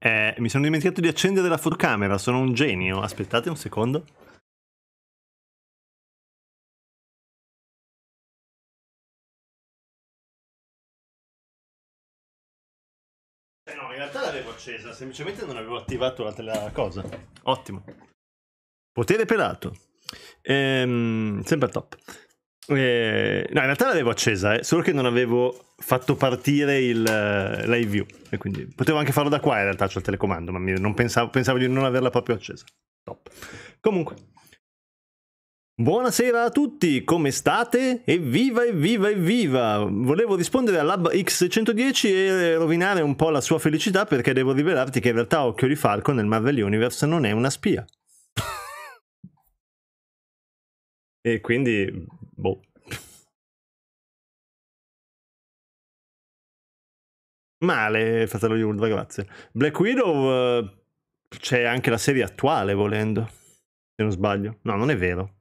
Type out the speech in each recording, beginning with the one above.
Eh, mi sono dimenticato di accendere la fotocamera, sono un genio. Aspettate un secondo. Eh, no, in realtà l'avevo accesa, semplicemente non avevo attivato la, la cosa. Ottimo. Potere pelato. Ehm, sempre top. Eh, no, in realtà l'avevo accesa, eh, solo che non avevo fatto partire il uh, live view. E quindi potevo anche farlo da qua, in realtà c'ho il telecomando, ma mi, pensavo, pensavo, di non averla proprio accesa. Top. Comunque. Buonasera a tutti, come state? Evviva, evviva, evviva! Volevo rispondere all'Hub X110 e rovinare un po' la sua felicità perché devo rivelarti che in realtà Occhio di Falco nel Marvel Universe non è una spia. e quindi Boh. Male, fratello di Ulva, grazie. Black Widow uh, c'è anche la serie attuale, volendo. Se non sbaglio. No, non è vero.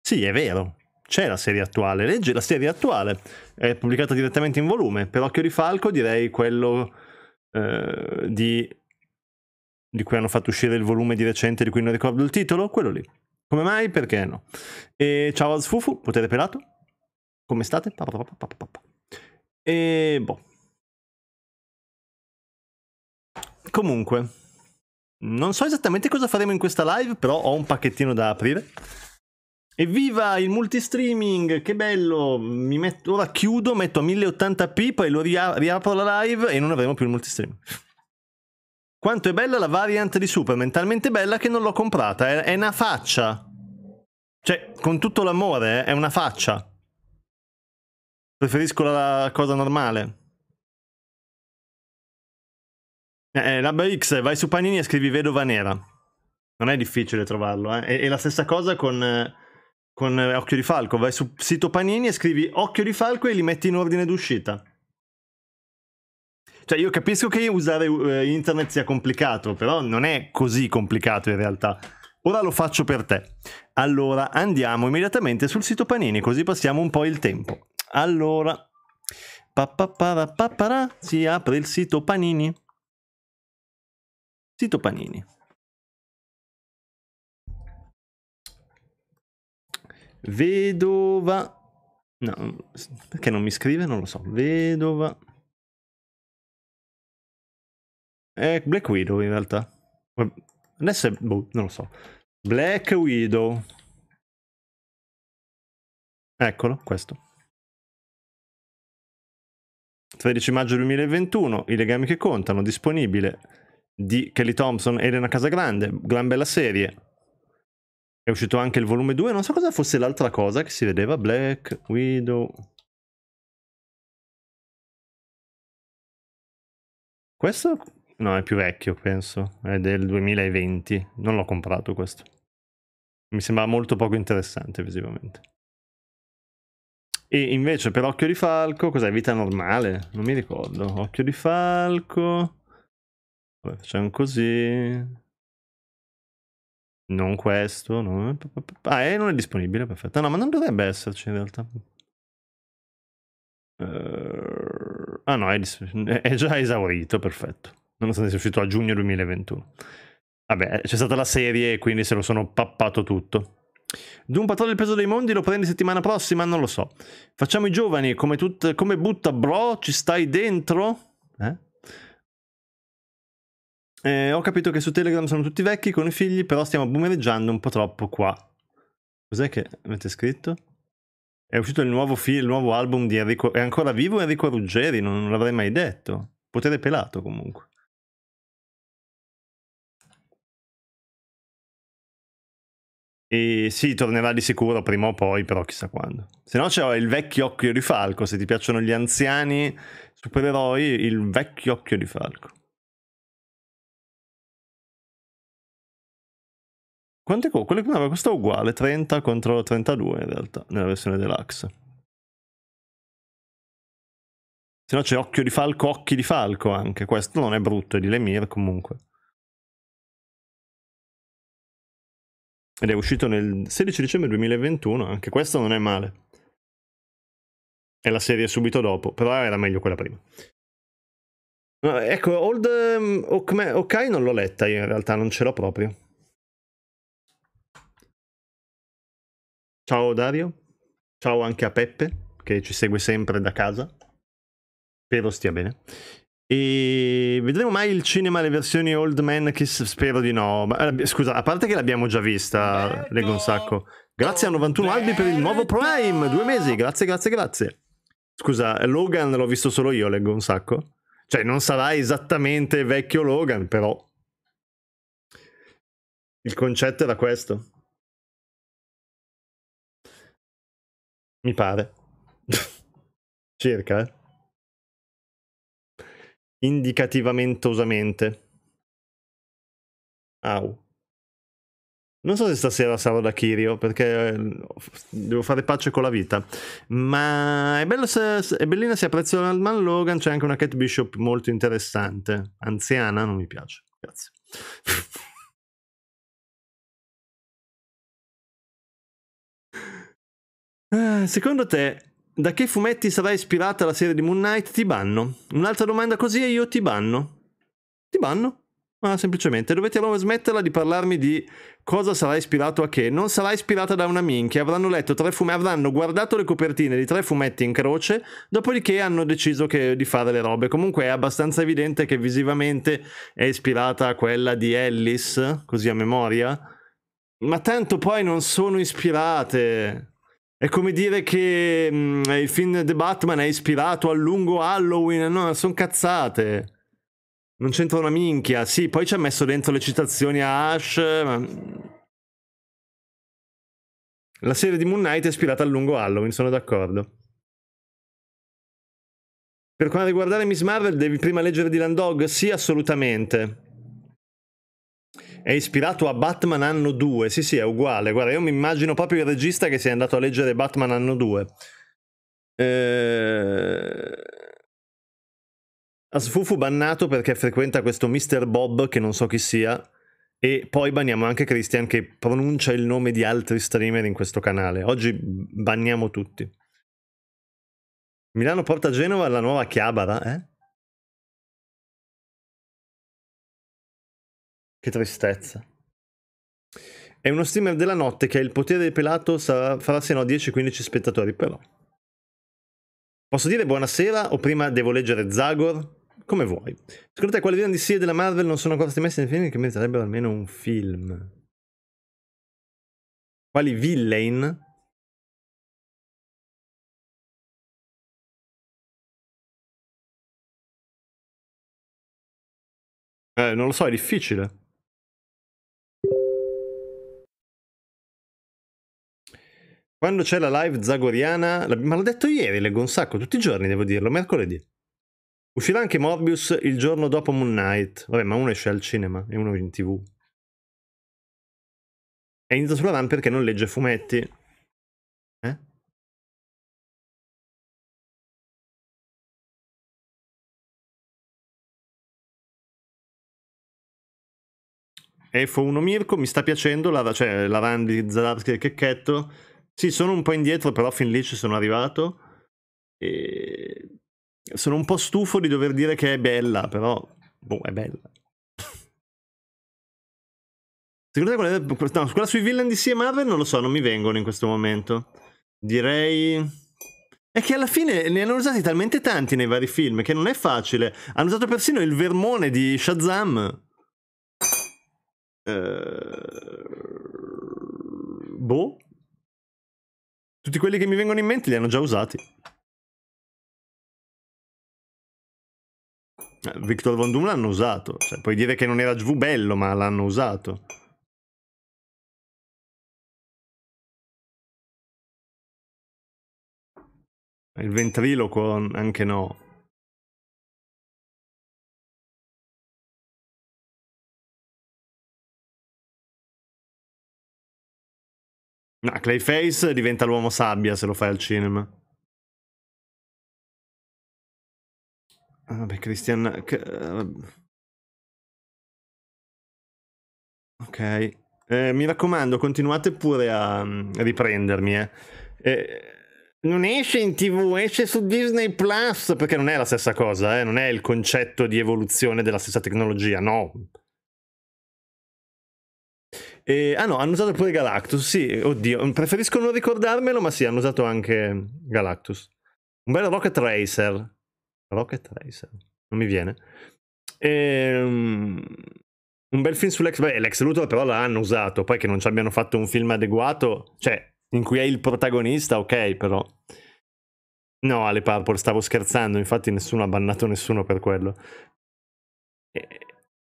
Sì, è vero. C'è la serie attuale. Legge la serie attuale. È pubblicata direttamente in volume. Per Occhio di Falco direi quello uh, di... di cui hanno fatto uscire il volume di recente di cui non ricordo il titolo. Quello lì. Come mai? Perché no? E ciao al Sfufu, potere pelato. Come state? Pa, pa, pa, e boh. Comunque, non so esattamente cosa faremo in questa live, però ho un pacchettino da aprire. Evviva il multistreaming, che bello! Metto, ora chiudo, metto a 1080p, poi lo riapro la live e non avremo più il multistreaming. Quanto è bella la variant di Superman, talmente bella che non l'ho comprata, è, è una faccia. Cioè, con tutto l'amore, eh, è una faccia. Preferisco la cosa normale. Eh, eh Labba X, vai su Panini e scrivi Vedova Nera. Non è difficile trovarlo, eh. È, è la stessa cosa con, eh, con Occhio di Falco. Vai sul sito Panini e scrivi Occhio di Falco e li metti in ordine d'uscita. Cioè, io capisco che usare eh, internet sia complicato, però non è così complicato in realtà. Ora lo faccio per te. Allora, andiamo immediatamente sul sito Panini, così passiamo un po' il tempo. Allora, papapara, si apre il sito Panini. Sito Panini. Vedova... No, perché non mi scrive? Non lo so. Vedova... È Black Widow in realtà. Adesso è... Boh, non lo so. Black Widow. Eccolo, questo. 13 maggio 2021, i legami che contano, disponibile di Kelly Thompson e Elena Casagrande, gran bella serie. È uscito anche il volume 2, non so cosa fosse l'altra cosa che si vedeva, Black Widow. Questo No, è più vecchio, penso. È del 2020. Non l'ho comprato questo. Mi sembrava molto poco interessante visivamente. E invece per Occhio di Falco, cos'è? Vita normale? Non mi ricordo. Occhio di Falco. Vabbè, facciamo così. Non questo, no. Ah, eh, non è disponibile, perfetto. No, ma non dovrebbe esserci in realtà. Uh... Ah no, è, dis... è già esaurito, perfetto nonostante sia uscito a giugno 2021. Vabbè, eh, c'è stata la serie, e quindi se lo sono pappato tutto. Doom Patrol il peso dei mondi lo prendi settimana prossima? Non lo so. Facciamo i giovani, come, tut- come butta bro, ci stai dentro? Eh? Eh, ho capito che su Telegram sono tutti vecchi con i figli, però stiamo boomereggiando un po' troppo qua. Cos'è che avete scritto? È uscito il nuovo, fi- il nuovo album di Enrico... È ancora vivo Enrico Ruggeri, non, non l'avrei mai detto. Potere pelato comunque. E sì, tornerà di sicuro prima o poi, però chissà quando. Se no c'è il vecchio occhio di Falco, se ti piacciono gli anziani supereroi, il vecchio occhio di Falco. Quante è co- quello che prima questo è uguale, 30 contro 32 in realtà, nella versione deluxe. Se no c'è occhio di Falco, occhi di Falco anche, questo non è brutto, è di Lemir comunque. ed è uscito nel 16 dicembre 2021, anche questo non è male. È la serie subito dopo, però era meglio quella prima. ecco, Old um, Okai non l'ho letta io in realtà, non ce l'ho proprio. Ciao Dario, ciao anche a Peppe che ci segue sempre da casa. Spero stia bene. E vedremo mai il cinema le versioni old man che spero di no. Ma, eh, scusa, a parte che l'abbiamo già vista, leggo un sacco. Grazie a 91 Albi per il nuovo Prime, due mesi, grazie, grazie, grazie. Scusa, Logan l'ho visto solo io, leggo un sacco. Cioè, non sarà esattamente vecchio Logan, però. Il concetto era questo. Mi pare. Circa, eh indicativamente Au. Non so se stasera sarò da Kirio perché eh, devo fare pace con la vita. Ma è, bello se, è bellina se apprezzo l'Alman Logan. C'è anche una Cat Bishop molto interessante. Anziana, non mi piace. Grazie. Eh, secondo te da che fumetti sarà ispirata la serie di Moon Knight? Ti banno. Un'altra domanda così e io ti banno. Ti banno. Ah, semplicemente dovete allora smetterla di parlarmi di cosa sarà ispirato a che. Non sarà ispirata da una minchia. Avranno letto tre fumetti, avranno guardato le copertine di tre fumetti in croce, dopodiché hanno deciso che, di fare le robe. Comunque è abbastanza evidente che visivamente è ispirata a quella di Ellis, così a memoria. Ma tanto poi non sono ispirate. È come dire che mh, mm, il film The Batman è ispirato al lungo Halloween. No, sono cazzate. Non c'entra una minchia. Sì, poi ci ha messo dentro le citazioni a Ash. Ma... La serie di Moon Knight è ispirata al lungo Halloween, sono d'accordo. Per quanto riguarda Miss Marvel, devi prima leggere Dylan Dog? Sì, assolutamente è ispirato a Batman Anno 2. Sì, sì, è uguale. Guarda, io mi immagino proprio il regista che sia andato a leggere Batman Anno 2. Eh... fu bannato perché frequenta questo Mr. Bob, che non so chi sia. E poi banniamo anche Christian che pronuncia il nome di altri streamer in questo canale. Oggi banniamo tutti. Milano porta Genova alla nuova Chiabara, eh? Che tristezza. È uno streamer della notte che ha il potere del pelato, sarà, farà se no 10-15 spettatori, però. Posso dire buonasera o prima devo leggere Zagor? Come vuoi. Secondo te quali villain di serie della Marvel non sono ancora stati messi nei film che meriterebbero almeno un film? Quali villain? Eh, non lo so, è difficile. Quando c'è la live zagoriana, ma l'ho detto ieri, leggo un sacco, tutti i giorni devo dirlo, mercoledì. Uscirà anche Morbius il giorno dopo Moon Knight. Vabbè, ma uno esce al cinema e uno in tv. È inizio sulla van perché non legge fumetti. Eh? f 1 Mirko, mi sta piacendo la, cioè, la van di Zadarski e Checchetto sì, sono un po' indietro, però fin lì ci sono arrivato. E... Sono un po' stufo di dover dire che è bella, però... Boh, è bella. Secondo te quella, no, quella sui villain di e Marvel non lo so, non mi vengono in questo momento. Direi... È che alla fine ne hanno usati talmente tanti nei vari film che non è facile. Hanno usato persino il vermone di Shazam. Eh... Boh. Tutti quelli che mi vengono in mente li hanno già usati. Eh, Victor Von Doom l'hanno usato. Cioè, puoi dire che non era GV bello, ma l'hanno usato. Il ventriloquo anche no. No, ah, Clayface diventa l'uomo sabbia se lo fai al cinema. Ah, vabbè, Christian... Eh, ok. Eh, mi raccomando, continuate pure a mm, riprendermi, eh. eh. Non esce in tv, esce su Disney Plus, perché non è la stessa cosa, eh. Non è il concetto di evoluzione della stessa tecnologia, no. E, ah no, hanno usato pure Galactus, sì, oddio, mm, preferisco non ricordarmelo, ma sì, hanno usato anche Galactus. Un bel Rocket Racer. Rocket Racer, non mi viene. E, um, un bel film sull'ex, beh, l'ex Luthor però l'hanno usato, poi che non ci abbiano fatto un film adeguato, cioè, in cui è il protagonista, ok, però... No, Ale Purple, stavo scherzando, infatti nessuno ha bannato nessuno per quello. E,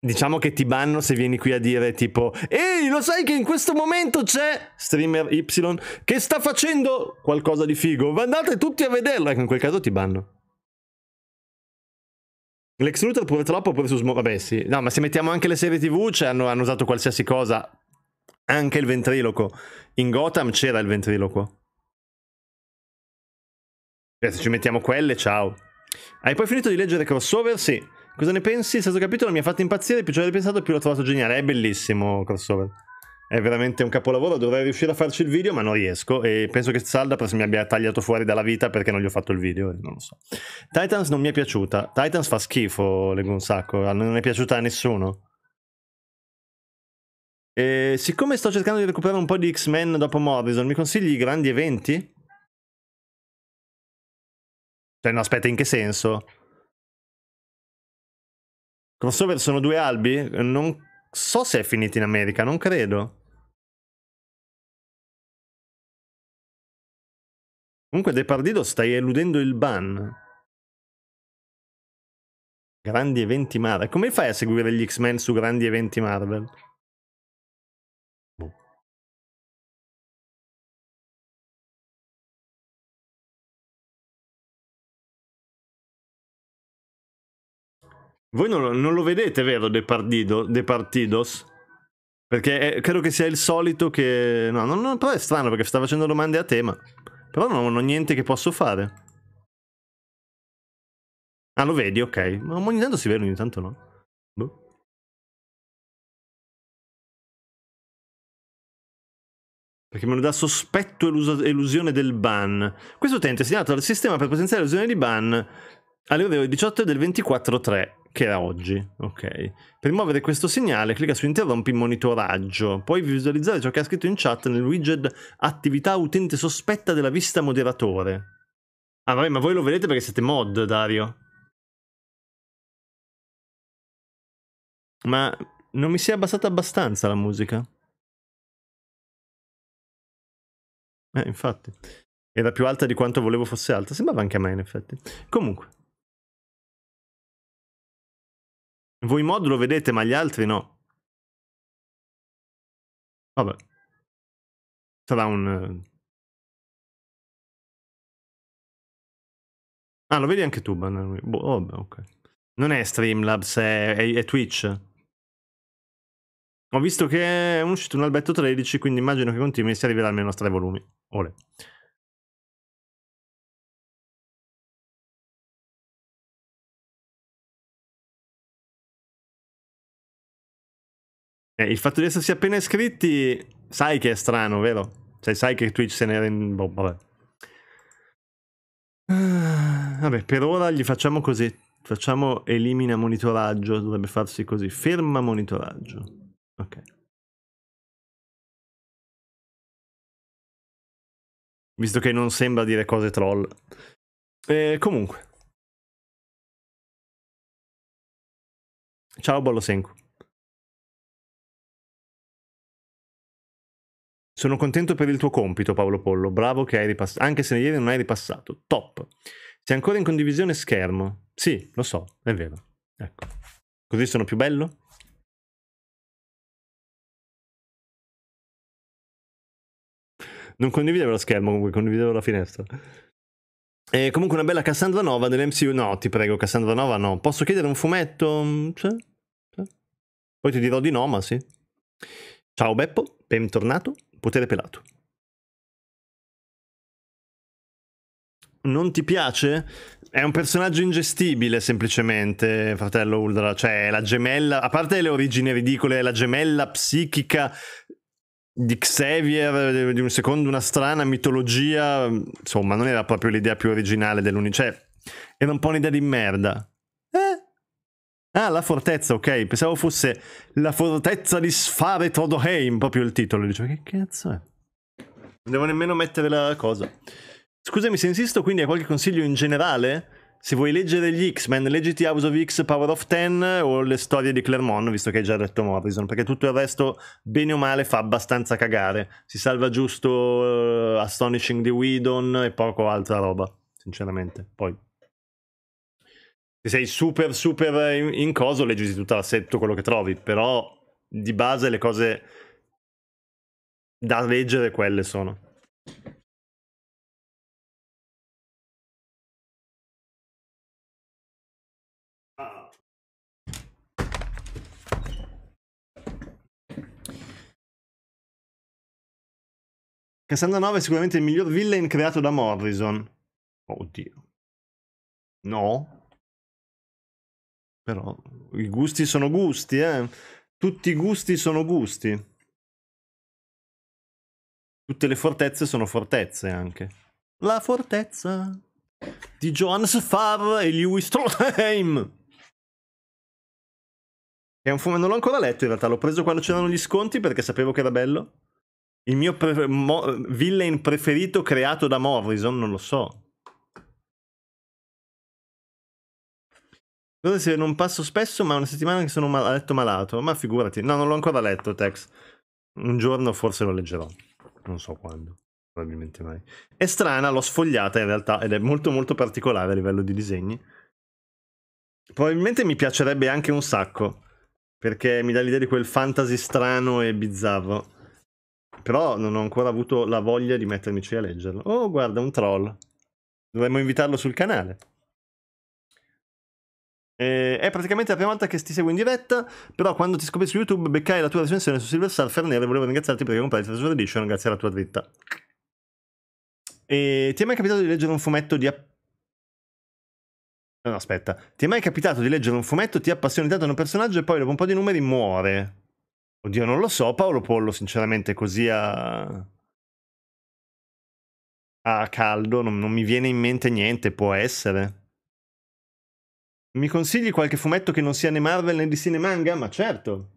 Diciamo che ti banno se vieni qui a dire tipo Ehi, lo sai che in questo momento c'è streamer Y che sta facendo qualcosa di figo? Andate tutti a vederla, ecco, in quel caso ti banno. Lex Luthor pure troppo, pure su Smo... Vabbè sì, no, ma se mettiamo anche le serie tv, cioè hanno, hanno usato qualsiasi cosa. Anche il ventriloquo. In Gotham c'era il ventriloquo. Beh, se ci mettiamo quelle, ciao. Hai poi finito di leggere Crossover? Sì. Cosa ne pensi? Il sesto capitolo mi ha fatto impazzire, più ci avevo pensato, più l'ho trovato geniale. È bellissimo crossover. È veramente un capolavoro, dovrei riuscire a farci il video, ma non riesco. E penso che Saldapras mi abbia tagliato fuori dalla vita perché non gli ho fatto il video, non lo so. Titans non mi è piaciuta. Titans fa schifo, leggo un sacco. Ah, non è piaciuta a nessuno. E siccome sto cercando di recuperare un po' di X-Men dopo Morrison, mi consigli i grandi eventi? Cioè, no, aspetta, in che senso? Crossover sono due albi? Non so se è finito in America, non credo. Comunque Depardido stai eludendo il ban. Grandi eventi Marvel. Come fai a seguire gli X-Men su grandi eventi Marvel? Voi non lo, non lo vedete, vero, De, Partido, De Partidos? Perché è, credo che sia il solito che... No, non, non, però è strano perché sta facendo domande a tema. Però non ho niente che posso fare. Ah, lo vedi, ok. Ma ogni tanto si vede, ogni tanto no. Boh. Perché me lo dà sospetto l'illusione del ban. Questo utente è segnato dal sistema per potenziare l'illusione di ban alle ore 18 del 24.3 che era oggi, ok? Per muovere questo segnale clicca su interrompi monitoraggio, puoi visualizzare ciò che ha scritto in chat nel widget attività utente sospetta della vista moderatore. Ah vabbè, ma voi lo vedete perché siete mod, Dario. Ma non mi si è abbassata abbastanza la musica. Eh, infatti. Era più alta di quanto volevo fosse alta. Sembrava anche a me, in effetti. Comunque. Voi mod lo vedete, ma gli altri no. Vabbè. Sarà un... Eh. Ah, lo vedi anche tu, Banner. Boh, oh, ok. Non è Streamlabs, è, è, è Twitch. Ho visto che è uscito un Alberto 13, quindi immagino che continui e si arriverà almeno a 3 volumi. Ole. Eh, il fatto di essersi appena iscritti, sai che è strano, vero? Cioè, sai che Twitch se ne rende... Boh, vabbè. Ah, vabbè, per ora gli facciamo così. Facciamo elimina monitoraggio, dovrebbe farsi così. Ferma monitoraggio. Ok. Visto che non sembra dire cose troll. Eh, comunque. Ciao Bollo Senku. Sono contento per il tuo compito, Paolo Pollo. Bravo che hai ripassato, anche se ieri non hai ripassato. Top. Sei ancora in condivisione schermo? Sì, lo so, è vero. Ecco. Così sono più bello? Non condividevo lo schermo, comunque condividevo la finestra. E comunque una bella Cassandra Nova dell'MCU. No, ti prego, Cassandra Nova no. Posso chiedere un fumetto? C'è? C'è? Poi ti dirò di no, ma sì. Ciao Beppo, bentornato potere pelato. Non ti piace? È un personaggio ingestibile semplicemente, fratello Uldra, cioè la gemella, a parte le origini ridicole, la gemella psichica di Xavier, eh, di un secondo una strana mitologia, insomma non era proprio l'idea più originale dell'Unicef, cioè, era un po' un'idea di merda. Ah, la fortezza, ok. Pensavo fosse la fortezza di Sfare Todoheim, proprio il titolo. Dicevo, che cazzo è? Non devo nemmeno mettere la cosa. Scusami se insisto, quindi hai qualche consiglio in generale? Se vuoi leggere gli X-Men, leggiti House of X, Power of Ten o le storie di Clermont, visto che hai già detto Morrison, perché tutto il resto, bene o male, fa abbastanza cagare. Si salva giusto uh, Astonishing di Whedon e poco altra roba, sinceramente. Poi se sei super, super in, in coso, leggi tutta la, tutto quello che trovi, però di base le cose da leggere quelle sono. Cassandra 9 è sicuramente il miglior villain creato da Morrison. Oddio. No? Però i gusti sono gusti, eh. Tutti i gusti sono gusti. Tutte le fortezze sono fortezze anche. La fortezza di Johannes Favre e Lewis Trondheim. È un fumetto, non l'ho ancora letto in realtà, l'ho preso quando c'erano gli sconti perché sapevo che era bello. Il mio pre- mo- villain preferito creato da Morrison, non lo so. Cosa se non passo spesso, ma una settimana che sono mal- a letto malato. Ma figurati, no, non l'ho ancora letto, Tex. Un giorno forse lo leggerò. Non so quando, probabilmente mai. È strana, l'ho sfogliata in realtà ed è molto molto particolare a livello di disegni. Probabilmente mi piacerebbe anche un sacco, perché mi dà l'idea di quel fantasy strano e bizzarro. Però non ho ancora avuto la voglia di mettermici a leggerlo. Oh, guarda, un troll. Dovremmo invitarlo sul canale. E è praticamente la prima volta che ti seguo in diretta, però quando ti scopri su YouTube beccai la tua recensione su Silver Surfer Nero volevo ringraziarti perché comprai il Treasure Edition grazie alla tua dritta. E ti è mai capitato di leggere un fumetto di... App- no, aspetta. Ti è mai capitato di leggere un fumetto, ti appassioni tanto a un personaggio e poi dopo un po' di numeri muore? Oddio, non lo so, Paolo Pollo, sinceramente, così a... A caldo, non, non mi viene in mente niente, può essere. Mi consigli qualche fumetto che non sia né Marvel né di né manga? Ma certo.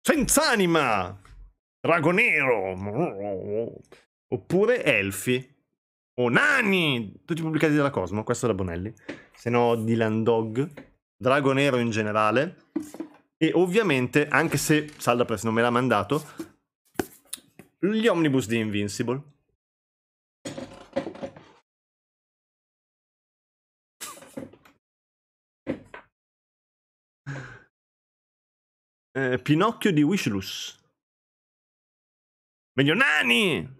Senz'anima! Drago Nero! Oppure Elfi. O Nani! Tutti pubblicati dalla Cosmo, questo da Bonelli. Se no Dylan Dog. Drago Nero in generale. E ovviamente, anche se Salda non me l'ha mandato, gli omnibus di Invincible. Eh, Pinocchio di Wishlus. Meglio Nani!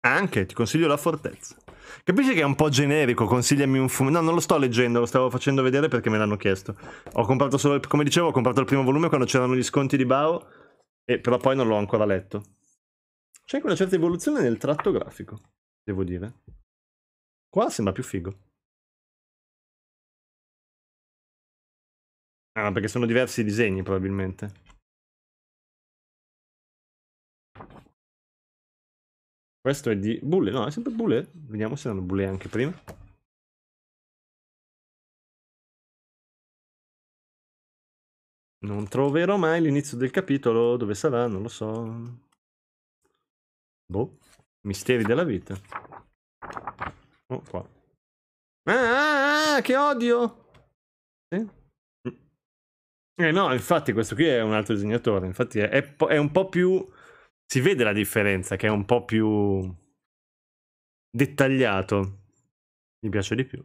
Anche, ti consiglio la fortezza. Capisci che è un po' generico, consigliami un fumo. No, non lo sto leggendo, lo stavo facendo vedere perché me l'hanno chiesto. Ho comprato solo, il... come dicevo, ho comprato il primo volume quando c'erano gli sconti di Bao, e... però poi non l'ho ancora letto. C'è anche una certa evoluzione nel tratto grafico, devo dire. Qua sembra più figo. Ah, perché sono diversi i disegni probabilmente. Questo è di Bulle, no, è sempre Bulle. Vediamo se erano Bulle anche prima. Non troverò mai l'inizio del capitolo, dove sarà, non lo so. Boh, misteri della vita. Oh, qua. Ah, ah, ah che odio! Sì? Eh no, infatti questo qui è un altro disegnatore, infatti è, è, è un po' più... si vede la differenza, che è un po' più dettagliato. Mi piace di più.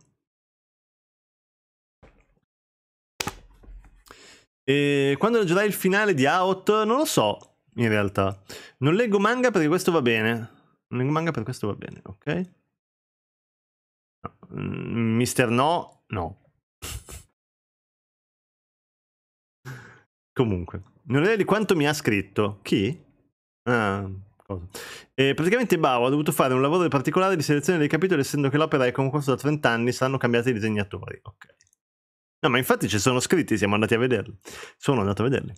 E quando leggerai il finale di Out? Non lo so, in realtà. Non leggo manga perché questo va bene. Non leggo manga perché questo va bene, ok? No. Mm, mister No, no. Comunque, non è di quanto mi ha scritto. Chi? Ah, cosa. E eh, praticamente Bao ha dovuto fare un lavoro particolare di selezione dei capitoli, essendo che l'opera è concorso da 30 anni, saranno cambiati i disegnatori. Ok. No, ma infatti ci sono scritti, siamo andati a vederli. Sono andato a vederli.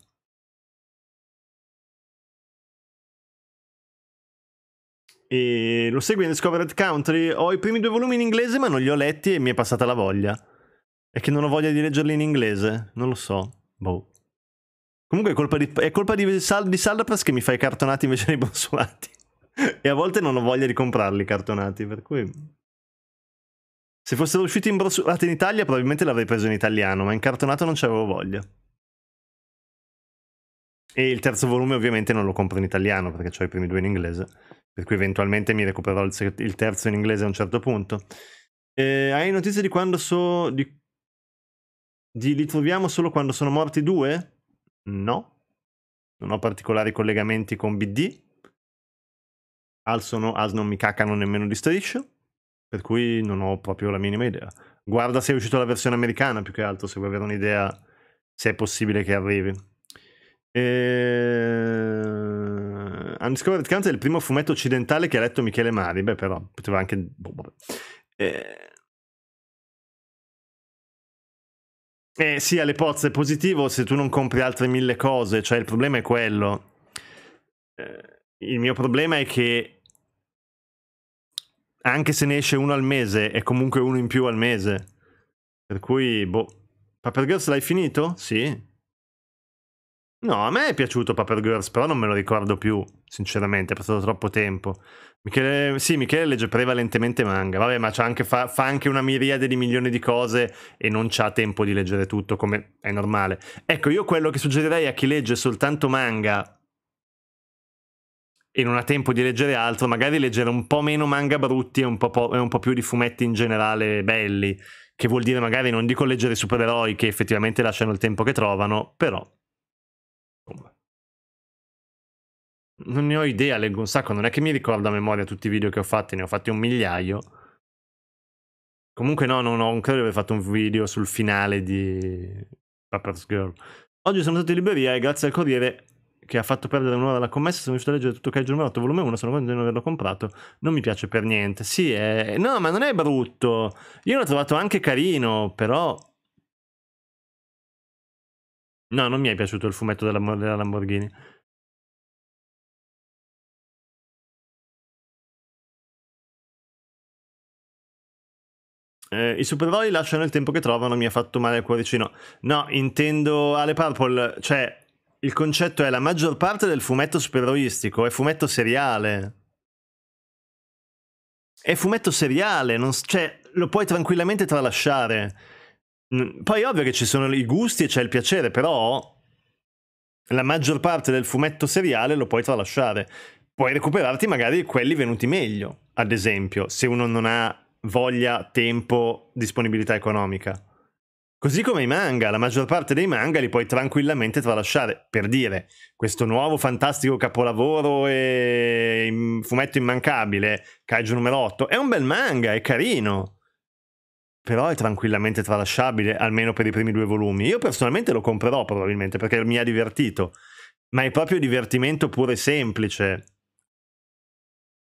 E lo segui in Discovered Country. Ho i primi due volumi in inglese, ma non li ho letti e mi è passata la voglia. È che non ho voglia di leggerli in inglese. Non lo so. Boh. Comunque è colpa di, è colpa di, Sal, di Salapras che mi fai i cartonati invece dei bonsolati. e a volte non ho voglia di comprarli i cartonati, per cui... Se fossero usciti in brossurato in Italia probabilmente l'avrei preso in italiano, ma in cartonato non c'avevo voglia. E il terzo volume ovviamente non lo compro in italiano perché ho i primi due in inglese, per cui eventualmente mi recupererò il, il terzo in inglese a un certo punto. Eh, hai notizie di quando so... Di, di, li troviamo solo quando sono morti due? No. Non ho particolari collegamenti con BD. Also no, As non mi cacano nemmeno di Striscio. Per cui non ho proprio la minima idea. Guarda se è uscita la versione americana più che altro, se vuoi avere un'idea se è possibile che arrivi. E... Ehm, Undiscovered Count è il primo fumetto occidentale che ha letto Michele Mari. Beh, però poteva anche. Boh, vabbè. E... Ehm, Eh sì, alle pozze è positivo se tu non compri altre mille cose, cioè il problema è quello. Eh, il mio problema è che anche se ne esce uno al mese, è comunque uno in più al mese. Per cui, boh. Paper Girls l'hai finito? Sì. No, a me è piaciuto Paper Girls, però non me lo ricordo più, sinceramente, è passato troppo tempo. Michele, sì, Michele legge prevalentemente manga, vabbè, ma anche, fa, fa, anche una miriade di milioni di cose e non c'ha tempo di leggere tutto, come è normale. Ecco, io quello che suggerirei a chi legge soltanto manga e non ha tempo di leggere altro, magari leggere un po' meno manga brutti e un po, po', e un po più di fumetti in generale belli, che vuol dire magari non dico leggere supereroi che effettivamente lasciano il tempo che trovano, però Non ne ho idea, leggo un sacco, non è che mi ricordo a memoria tutti i video che ho fatti, ne ho fatti un migliaio. Comunque no, non, ho, non credo di aver fatto un video sul finale di Papa's Girl. Oggi sono stato in libreria e grazie al Corriere che ha fatto perdere un'ora alla commessa sono riuscito a leggere tutto Kaiju numero 8 volume 1, sono contento di non averlo comprato, non mi piace per niente. Sì, è... no, ma non è brutto. Io l'ho trovato anche carino, però... No, non mi è piaciuto il fumetto della, della Lamborghini. Eh, I supereroi lasciano il tempo che trovano, mi ha fatto male il cuoricino. No, intendo Ale Purple, cioè il concetto è la maggior parte del fumetto supereroistico è fumetto seriale. È fumetto seriale, non, cioè, lo puoi tranquillamente tralasciare. Poi ovvio che ci sono i gusti e c'è il piacere, però la maggior parte del fumetto seriale lo puoi tralasciare. Puoi recuperarti magari quelli venuti meglio, ad esempio, se uno non ha voglia, tempo, disponibilità economica. Così come i manga, la maggior parte dei manga li puoi tranquillamente tralasciare. Per dire, questo nuovo fantastico capolavoro e fumetto immancabile, Kaiju numero 8, è un bel manga, è carino. Però è tranquillamente tralasciabile, almeno per i primi due volumi. Io personalmente lo comprerò probabilmente perché mi ha divertito. Ma è proprio divertimento pure semplice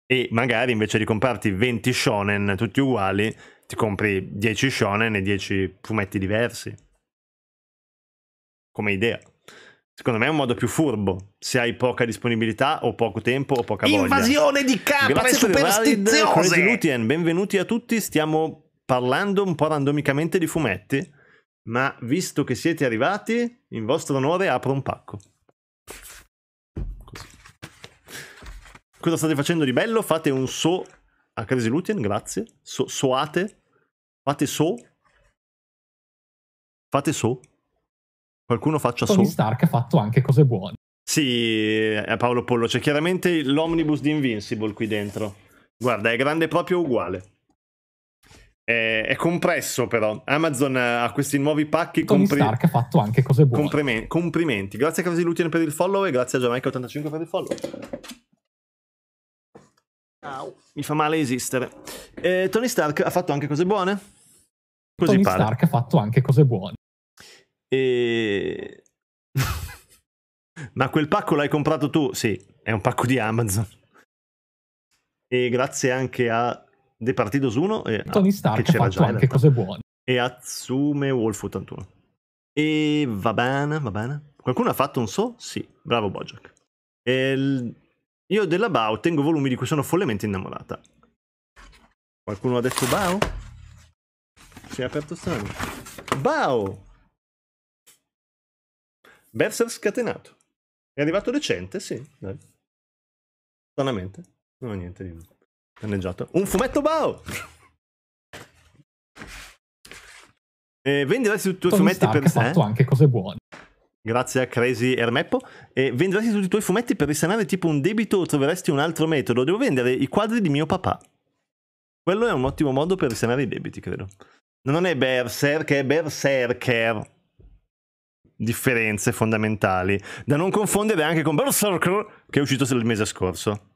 e magari invece di comprarti 20 shonen tutti uguali, ti compri 10 shonen e 10 fumetti diversi. Come idea. Secondo me è un modo più furbo, se hai poca disponibilità o poco tempo o poca voglia. Invasione di capre superstiziose! Lutien, benvenuti a tutti, stiamo parlando un po' randomicamente di fumetti, ma visto che siete arrivati, in vostro onore apro un pacco. Cosa state facendo di bello? Fate un so a Crazy Lutien, grazie. So, soate. Fate so. Fate so. Qualcuno faccia Tony so. Tony Stark ha fatto anche cose buone. Sì, eh, Paolo Pollo, c'è chiaramente l'omnibus di Invincible qui dentro. Guarda, è grande proprio uguale. È, è compresso però. Amazon ha questi nuovi pacchi. Tony compri- Stark ha fatto anche cose buone. Complimenti. Grazie a Crazy Lutien per il follow e grazie a Giamaica85 per il follow mi fa male esistere. Eh, Tony Stark ha fatto anche cose buone? Così Tony pare. Stark ha fatto anche cose buone. E... Ma quel pacco l'hai comprato tu? Sì, è un pacco di Amazon. E grazie anche a De Partidos 1 e Tony Stark ha fatto anche cose buone. E a Tsume Wolf 81. E va bene, va bene. Qualcuno ha fatto un so? Sì, bravo Bojack. E io della Bao tengo volumi di cui sono follemente innamorata. Qualcuno ha detto Bao? Si è aperto strano. Bao! Berser scatenato. È arrivato recente, sì. Dai. Stranamente. Non ho niente di danneggiato. Un fumetto Bao! Eh, vendi i tuoi fumetti per... Ho fatto eh? anche cose buone. Grazie a Crazy Ermeppo. E vendresti tutti i tuoi fumetti per risanare tipo un debito o troveresti un altro metodo? Devo vendere i quadri di mio papà. Quello è un ottimo modo per risanare i debiti, credo. Non è Berserker, è Berserker. Differenze fondamentali. Da non confondere anche con Berserker, che è uscito il mese scorso.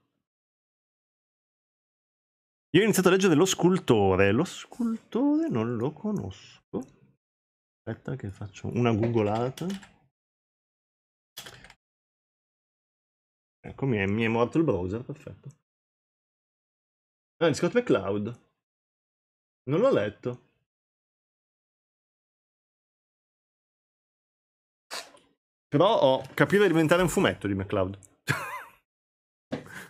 Io ho iniziato a leggere Lo Scultore. Lo Scultore non lo conosco. Aspetta che faccio una googolata. Ecco, mi è, mi è morto il browser, perfetto. Ah, di Scott McCloud. Non l'ho letto. Però ho capito di diventare un fumetto di McCloud.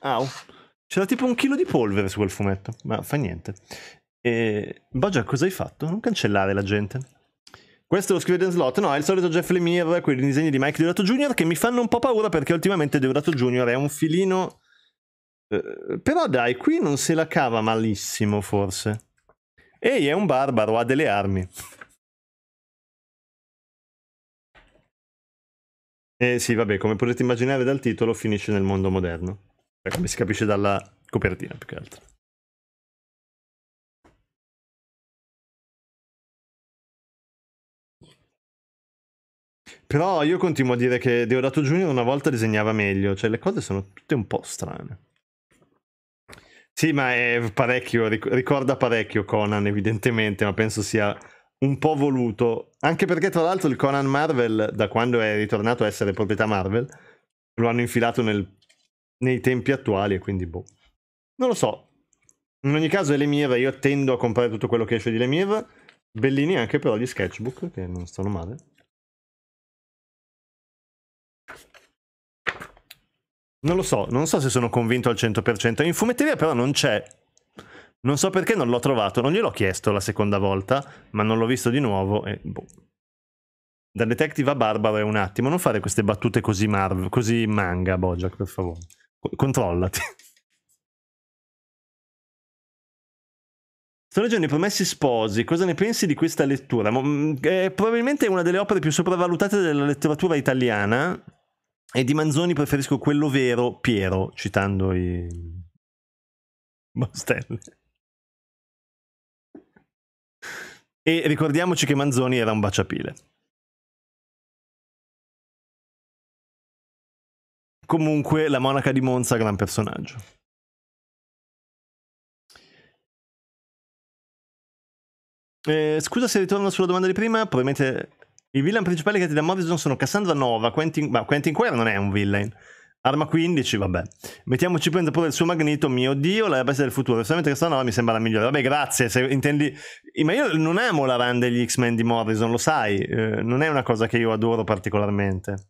Au. C'era tipo un chilo di polvere su quel fumetto, ma fa niente. E... Bogia, cosa hai fatto? Non cancellare la gente. Questo è lo scrivete in slot. No, è il solito Jeff Lemire con i disegni di Mike Deodato Jr. che mi fanno un po' paura perché ultimamente Deodato Jr. è un filino. Eh, però dai, qui non se la cava malissimo, forse. Ehi, è un barbaro, ha delle armi. Eh sì, vabbè, come potete immaginare dal titolo, finisce nel mondo moderno. Cioè, come si capisce dalla copertina, più che altro. Però io continuo a dire che Deodato Junior una volta disegnava meglio, cioè le cose sono tutte un po' strane. Sì, ma è parecchio, ricorda parecchio Conan evidentemente, ma penso sia un po' voluto, anche perché tra l'altro il Conan Marvel, da quando è ritornato a essere proprietà Marvel, lo hanno infilato nel, nei tempi attuali e quindi boh. Non lo so. In ogni caso Lemire, io tendo a comprare tutto quello che esce di Lemire, Bellini anche però gli sketchbook, che non stanno male. Non lo so, non so se sono convinto al 100%. In fumetteria però non c'è. Non so perché non l'ho trovato, non gliel'ho chiesto la seconda volta, ma non l'ho visto di nuovo e boh. Da detective a barbaro è un attimo, non fare queste battute così, marv- così manga, Bojack, per favore. controllati. Sto leggendo I Promessi Sposi, cosa ne pensi di questa lettura? Mm, è probabilmente una delle opere più sopravvalutate della letteratura italiana e di Manzoni preferisco quello vero, Piero, citando i Bastelle. E ricordiamoci che Manzoni era un baciapile. Comunque, la monaca di Monza, gran personaggio. Eh, scusa se ritorno sulla domanda di prima, probabilmente i villain principali creati da Morrison sono Cassandra Nova, Quentin, ma Quentin Quare non è un villain. Arma 15, vabbè. Mettiamoci prende pure il suo Magneto, mio dio, la bestia del futuro. Solamente questa nova mi sembra la migliore. Vabbè, grazie, se intendi... Eh, ma io non amo la run degli X-Men di Morrison, lo sai. Eh, non è una cosa che io adoro particolarmente.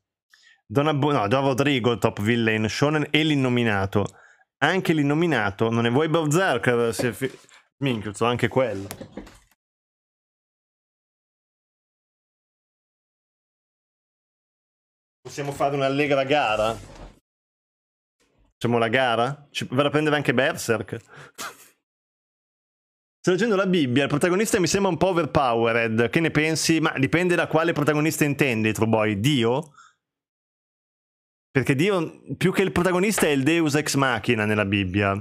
Don, Ab- no, Don Rodrigo, top villain, shonen e l'innominato. Anche l'innominato, non ne vuoi Berserker? Fi- Minchia, anche quello. Possiamo fare un'allegra gara? Facciamo la gara? Ci verrà a prendere anche Berserk. Sto leggendo la Bibbia, il protagonista mi sembra un po' overpowered. Che ne pensi? Ma dipende da quale protagonista intendi, Truboy. Dio? Perché Dio, più che il protagonista, è il deus ex machina nella Bibbia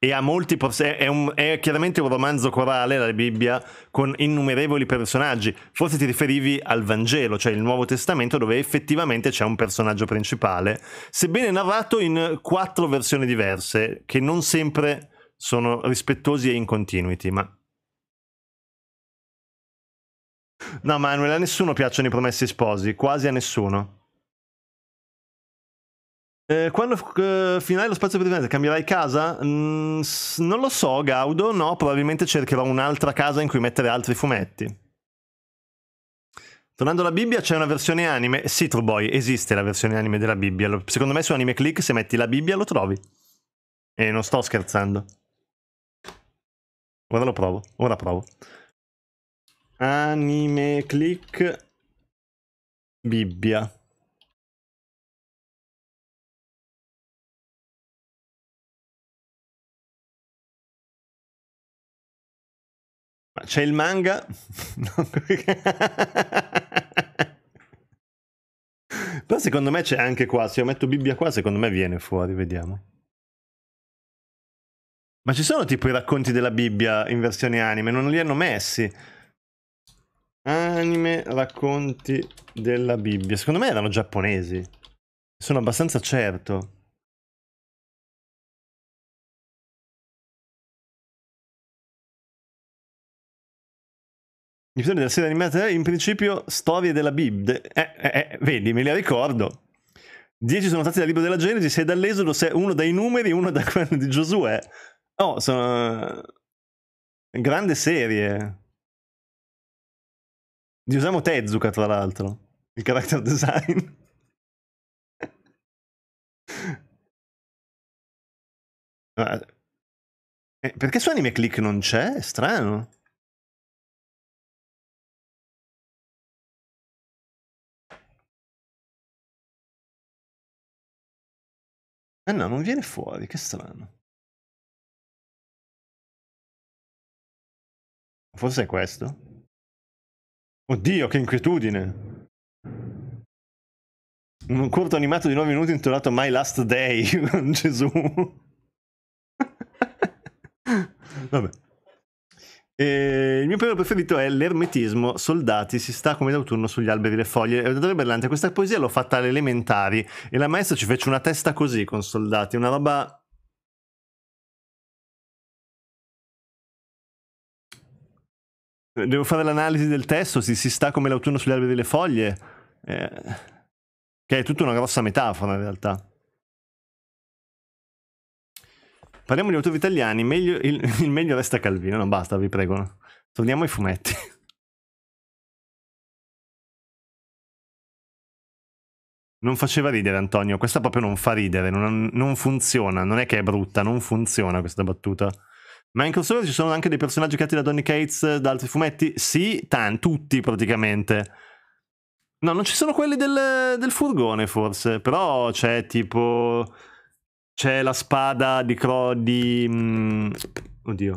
e ha molti è, un, è, chiaramente un romanzo corale la Bibbia con innumerevoli personaggi forse ti riferivi al Vangelo cioè il Nuovo Testamento dove effettivamente c'è un personaggio principale sebbene narrato in quattro versioni diverse che non sempre sono rispettosi e in continuity ma no Manuel a nessuno piacciono i promessi sposi quasi a nessuno eh, quando eh, finirai lo spazio per previdenziale cambierai casa? Mm, non lo so, Gaudo. No, probabilmente cercherò un'altra casa in cui mettere altri fumetti. Tornando alla Bibbia, c'è una versione anime. Sì, True Boy, esiste la versione anime della Bibbia. Secondo me su Anime Click, se metti la Bibbia, lo trovi. E non sto scherzando. Ora lo provo, ora provo. Anime Click Bibbia. Ma c'è il manga? Però secondo me c'è anche qua, se io metto Bibbia qua, secondo me viene fuori, vediamo. Ma ci sono tipo i racconti della Bibbia in versione anime, non li hanno messi. Anime, racconti della Bibbia. Secondo me erano giapponesi. Sono abbastanza certo. Edizione della serie animata, eh, in principio storie della Bibbia. Eh, eh, eh, vedi, me le ricordo. Dieci sono stati dal libro della Genesi, sei dall'Esodo, sei uno dai numeri, uno da quello di Giosuè. Oh, sono... Eh, Grande serie. Di Osamu Tezuka, tra l'altro. Il character design. Eh, perché su Anime Click non c'è? È strano. Eh no, non viene fuori, che strano. Forse è questo? Oddio, che inquietudine! Un corto animato di 9 minuti intitolato My Last Day, Gesù. Vabbè. E il mio periodo preferito è L'ermetismo, soldati, si sta come d'autunno sugli alberi le foglie. È eh, davvero bellante questa poesia l'ho fatta alle elementari e la maestra ci fece una testa così con soldati, una roba... Eh, devo fare l'analisi del testo, si, si sta come l'autunno sugli alberi le foglie, eh, che è tutta una grossa metafora in realtà. Parliamo di autori italiani, meglio, il, il, meglio resta Calvino, non basta, vi prego. Torniamo ai fumetti. Non faceva ridere Antonio, questa proprio non fa ridere, non, non funziona, non è che è brutta, non funziona questa battuta. Ma in crossover ci sono anche dei personaggi creati da Donny Cates, da altri fumetti? Sì, tan, tutti praticamente. No, non ci sono quelli del, del furgone forse, però c'è tipo... C'è la spada di... Cro- di um, oddio.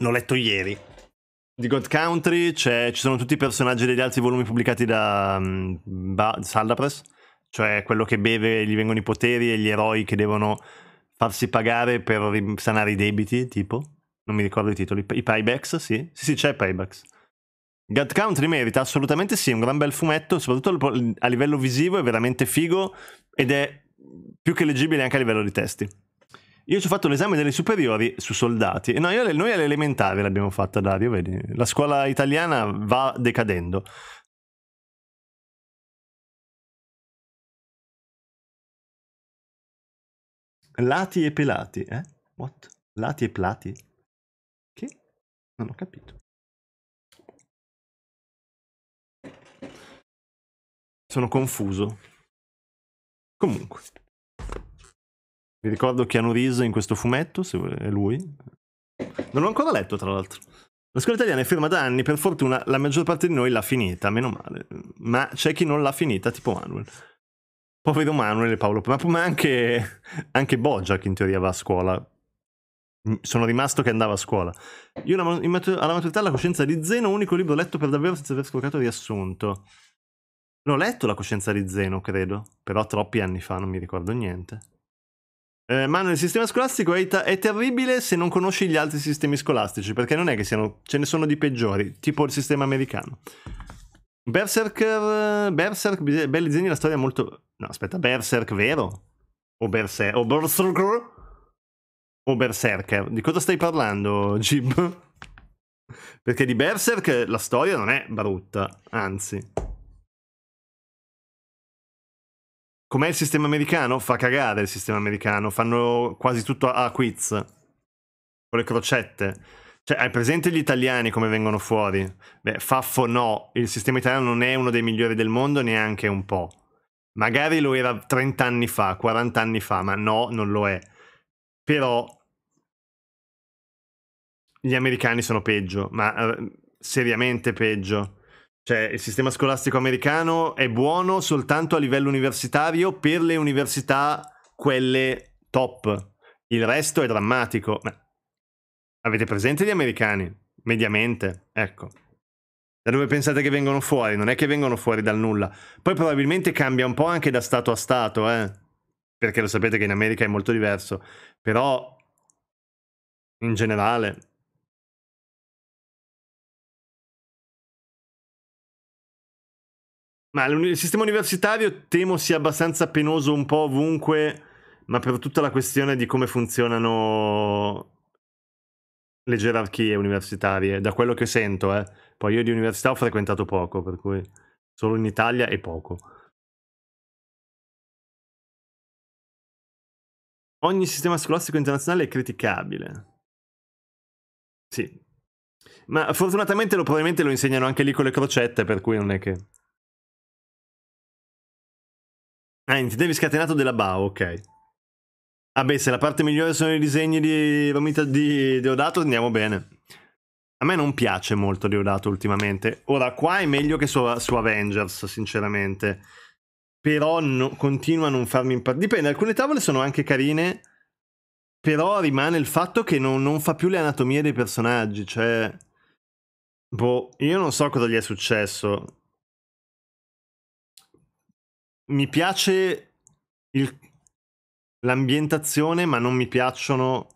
L'ho letto ieri. Di God Country ci sono tutti i personaggi degli altri volumi pubblicati da um, ba- Saldapress. Cioè quello che beve gli vengono i poteri e gli eroi che devono farsi pagare per sanare i debiti, tipo. Non mi ricordo i titoli. I Paybacks, sì. Sì, sì, c'è Paybacks. God Country merita assolutamente sì, è un gran bel fumetto, soprattutto a livello visivo è veramente figo ed è più che leggibile anche a livello di testi. Io ci ho fatto l'esame delle superiori su soldati. No, io, noi all'elementare l'abbiamo fatta, Dario, vedi? La scuola italiana va decadendo. Lati e pelati, eh? What? Lati e plati? Che? Non ho capito. Sono confuso. Comunque, vi ricordo hanno riso in questo fumetto, se è lui. Non l'ho ancora letto, tra l'altro. La scuola italiana è ferma da anni, per fortuna la maggior parte di noi l'ha finita, meno male. Ma c'è chi non l'ha finita, tipo Manuel. Povero Manuel e Paolo, ma anche, anche Boggia che in teoria va a scuola. Mm, sono rimasto che andava a scuola. Io alla maturità la coscienza di Zeno, unico libro letto per davvero senza aver scorcato riassunto. L'ho letto La coscienza di Zeno, credo, però troppi anni fa, non mi ricordo niente. Eh, Manuel, il sistema scolastico è, ta- è, terribile se non conosci gli altri sistemi scolastici, perché non è che siano, ce ne sono di peggiori, tipo il sistema americano. Berserker, Berserk, belli disegni, la storia è molto... No, aspetta, Berserk vero? O Berserk? O Berserker? O Berserker? Di cosa stai parlando, Jib? perché di Berserk la storia non è brutta, anzi... Com'è il sistema americano? Fa cagare il sistema americano, fanno quasi tutto a, quiz, con le crocette. Cioè, hai presente gli italiani come vengono fuori? Beh, faffo no, il sistema italiano non è uno dei migliori del mondo neanche un po'. Magari lo era 30 anni fa, 40 anni fa, ma no, non lo è. Però gli americani sono peggio, ma eh, seriamente peggio. Cioè, il sistema scolastico americano è buono soltanto a livello universitario per le università, quelle top. Il resto è drammatico. Beh, avete presente gli americani? Mediamente, ecco. Da dove pensate che vengono fuori? Non è che vengono fuori dal nulla. Poi probabilmente cambia un po' anche da stato a stato, eh. Perché lo sapete che in America è molto diverso. Però, in generale, Ma il sistema universitario temo sia abbastanza penoso un po' ovunque, ma per tutta la questione di come funzionano le gerarchie universitarie, da quello che sento, eh. Poi io di università ho frequentato poco, per cui solo in Italia e poco. Ogni sistema scolastico internazionale è criticabile. Sì. Ma fortunatamente lo, probabilmente lo insegnano anche lì con le crocette, per cui non è che... Ah, intendevi scatenato della BAO, ok. Ah beh, se la parte migliore sono i disegni di Vomita di Deodato, andiamo bene. A me non piace molto Deodato ultimamente. Ora, qua è meglio che su, su Avengers, sinceramente. Però no, continua a non farmi impazzire. Dipende, alcune tavole sono anche carine, però rimane il fatto che non, non fa più le anatomie dei personaggi, cioè... Boh, io non so cosa gli è successo mi piace il, l'ambientazione, ma non mi piacciono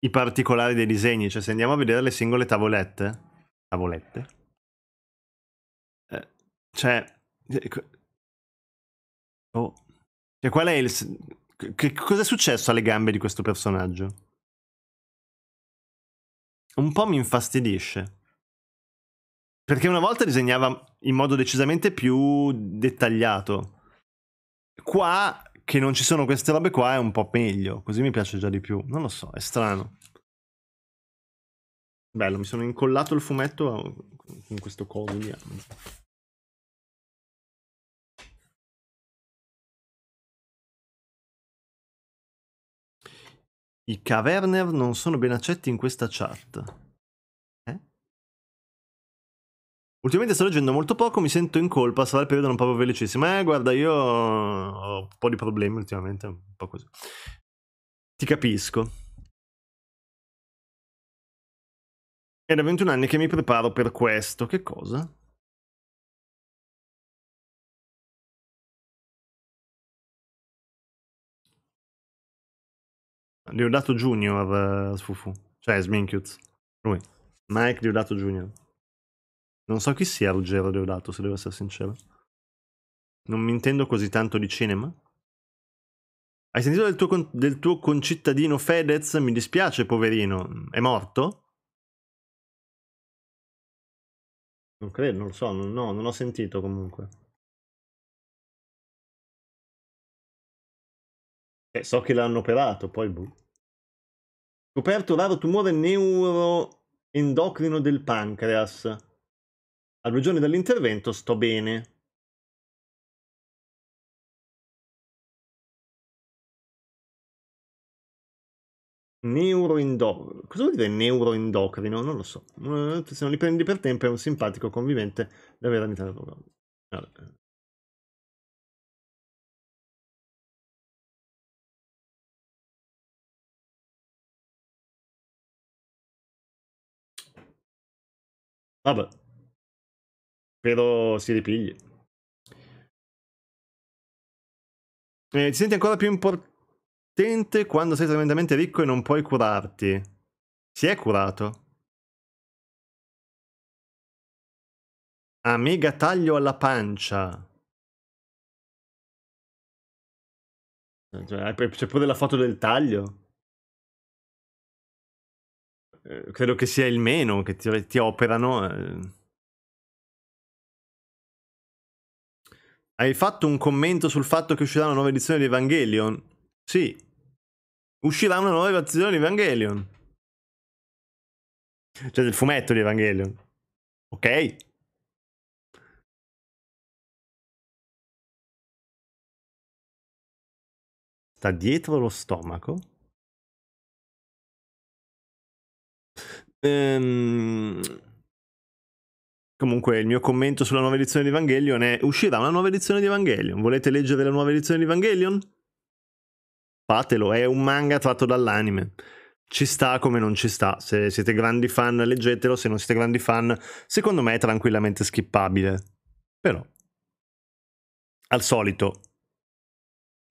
i particolari dei disegni. Cioè, se andiamo a vedere le singole tavolette, tavolette, eh, cioè, eh, oh, cioè, qual è il. Che cosa è successo alle gambe di questo personaggio? Un po' mi infastidisce. Perché una volta disegnava in modo decisamente più dettagliato. Qua che non ci sono queste robe qua è un po' meglio, così mi piace già di più. Non lo so, è strano. Bello, mi sono incollato il fumetto con questo coso di I caverner non sono ben accetti in questa chat. Ultimamente sto leggendo molto poco, mi sento in colpa, sarà il periodo non proprio velocissimo. Eh, guarda, io ho un po' di problemi ultimamente, un po' così. Ti capisco. È da 21 anni che mi preparo per questo. Che cosa? Deodato Junior, uh, Sfufu. Cioè, Sminkiuz. Lui. Mike Deodato Junior. Non so chi sia Ruggero Deodato, se devo essere sincero. Non mi intendo così tanto di cinema. Hai sentito del tuo, con- del tuo concittadino Fedez? Mi dispiace, poverino. È morto? Non credo, non lo so, non, no, non ho sentito comunque. Eh, so che l'hanno operato, poi boh. Scoperto raro tumore neuroendocrino del pancreas. A due giorni dall'intervento sto bene. Neuroendocrino. Cosa vuol dire neuroendocrino? Non lo so. Eh, se non li prendi per tempo è un simpatico convivente da avere all'interno del programma. Vabbè. Vabbè. Spero si ripigli. Eh, ti senti ancora più importante quando sei tremendamente ricco e non puoi curarti. Si è curato. A mega taglio alla pancia. Cioè, c'è pure la foto del taglio. Eh, credo che sia il meno che ti, ti operano. Eh. Hai fatto un commento sul fatto che uscirà una nuova edizione di Evangelion? Sì. Uscirà una nuova edizione di Evangelion. Cioè del fumetto di Evangelion. Ok. Sta dietro lo stomaco. Ehm... Comunque il mio commento sulla nuova edizione di Evangelion è uscirà una nuova edizione di Evangelion. Volete leggere la nuova edizione di Evangelion? Fatelo, è un manga tratto dall'anime. Ci sta come non ci sta. Se siete grandi fan leggetelo, se non siete grandi fan secondo me è tranquillamente skippabile. Però, al solito,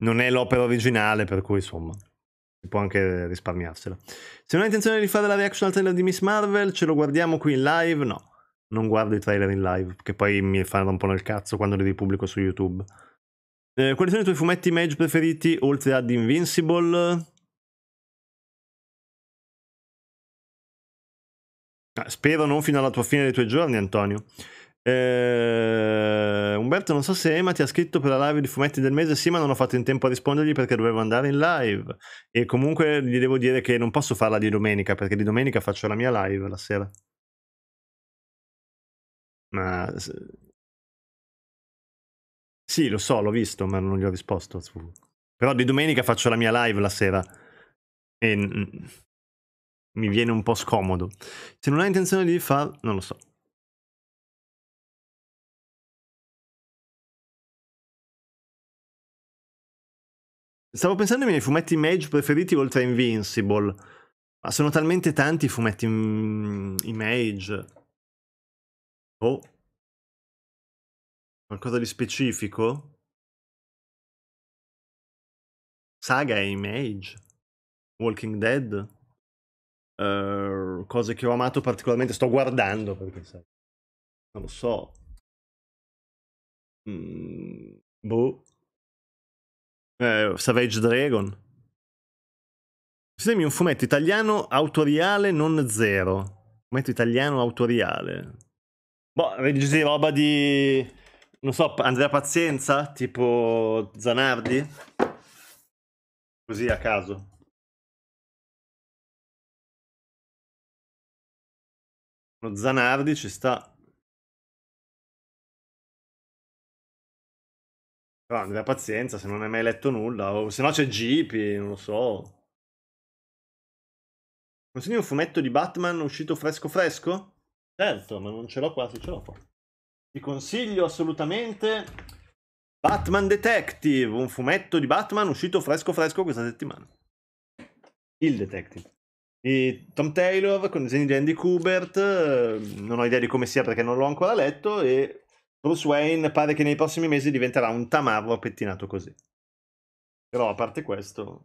non è l'opera originale per cui insomma si può anche risparmiarsela. Se non hai intenzione di fare la reaction al trailer di Miss Marvel, ce lo guardiamo qui in live? No non guardo i trailer in live, che poi mi fanno un po' nel cazzo quando li ripubblico su YouTube. Eh, quali sono i tuoi fumetti Mage preferiti oltre ad Invincible? Ah, spero non fino alla tua fine dei tuoi giorni, Antonio. Eh, Umberto, non so se Emma ti ha scritto per la live di fumetti del mese. Sì, ma non ho fatto in tempo a rispondergli perché dovevo andare in live. E comunque gli devo dire che non posso farla di domenica perché di domenica faccio la mia live la sera. Ma... Sì, lo so, l'ho visto, ma non gli ho risposto. Però di domenica faccio la mia live la sera. E mi viene un po' scomodo. Se non hai intenzione di farlo, non lo so. Stavo pensando ai miei fumetti Mage preferiti oltre a Invincible. Ma sono talmente tanti i fumetti in, mm, in Mage. Oh. Qualcosa di specifico? Saga e Image? Walking Dead? Uh, cose che ho amato particolarmente. Sto guardando perché sai. Non lo so. Mm, boh. Eh, Savage Dragon. Sistemi un fumetto italiano autoriale non zero. Fumetto italiano autoriale. Boh, registi roba di... Non so, Andrea Pazienza, tipo Zanardi. Così a caso. Lo Zanardi ci sta. Però Andrea Pazienza, se non hai mai letto nulla. O se no c'è Jeepy, non lo so. Consigli un fumetto di Batman uscito fresco fresco? Certo, ma non ce l'ho qua, sì ce l'ho qua. Ti consiglio assolutamente Batman Detective, un fumetto di Batman uscito fresco fresco questa settimana. Il Detective. E Tom Taylor con i disegni di Andy Kubert, ehm, non ho idea di come sia perché non l'ho ancora letto, e Bruce Wayne pare che nei prossimi mesi diventerà un tamarro pettinato così. Però a parte questo,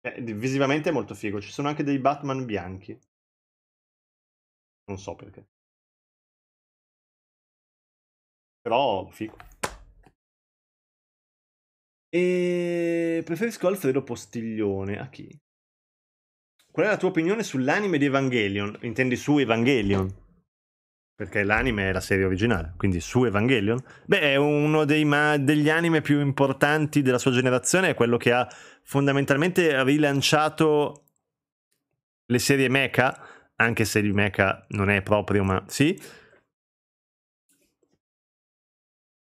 eh, visivamente è molto figo, ci sono anche dei Batman bianchi. Non so perché. Però, figo. E ehm, preferisco Alfredo Postiglione. A chi? Qual è la tua opinione sull'anime di Evangelion? Intendi su Evangelion? Perché l'anime è la serie originale, quindi su Evangelion. Beh, è uno ma- degli anime più importanti della sua generazione, è quello che ha fondamentalmente rilanciato le serie mecha anche se di Mecha non è proprio, ma sì.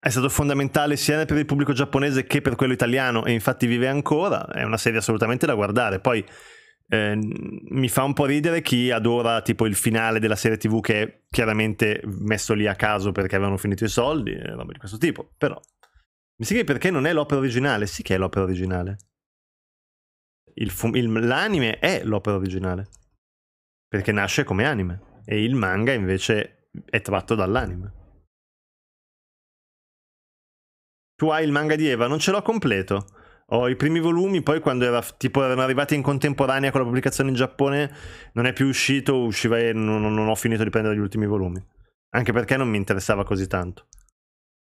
È stato fondamentale sia per il pubblico giapponese che per quello italiano e infatti vive ancora, è una serie assolutamente da guardare. Poi eh, mi fa un po' ridere chi adora tipo il finale della serie TV che è chiaramente messo lì a caso perché avevano finito i soldi e roba di questo tipo, però mi si chiede perché non è l'opera originale, sì che è l'opera originale. Il fu- il, l'anime è l'opera originale perché nasce come anime e il manga invece è tratto dall'anime. Tu hai il manga di Eva, non ce l'ho completo. Ho i primi volumi, poi quando era, tipo, erano arrivati in contemporanea con la pubblicazione in Giappone non è più uscito, usciva e non, non ho finito di prendere gli ultimi volumi. Anche perché non mi interessava così tanto.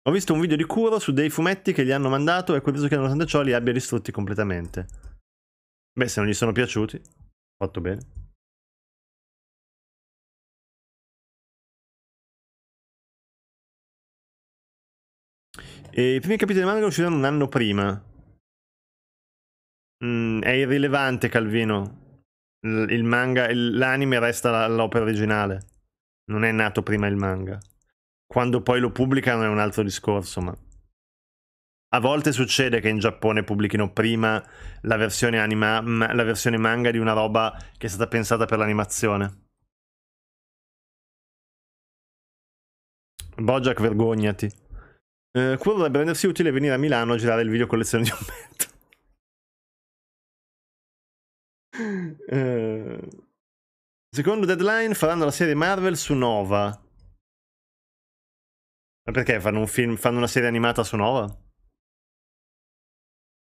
Ho visto un video di Kuro su dei fumetti che gli hanno mandato e curioso che nonostante ciò li abbia distrutti completamente. Beh, se non gli sono piaciuti, fatto bene. E I primi capitoli del manga usciranno un anno prima. Mm, è irrilevante, Calvino. L- il manga, il- l'anime resta l- l'opera originale. Non è nato prima il manga. Quando poi lo pubblicano è un altro discorso, ma... A volte succede che in Giappone pubblichino prima la versione, anima- ma- la versione manga di una roba che è stata pensata per l'animazione. Bojack, vergognati. Eh, Qualcuno dovrebbe rendersi utile venire a Milano a girare il video collezione di un metro. eh, secondo Deadline faranno la serie Marvel su Nova. Ma perché fanno un film, fanno una serie animata su Nova?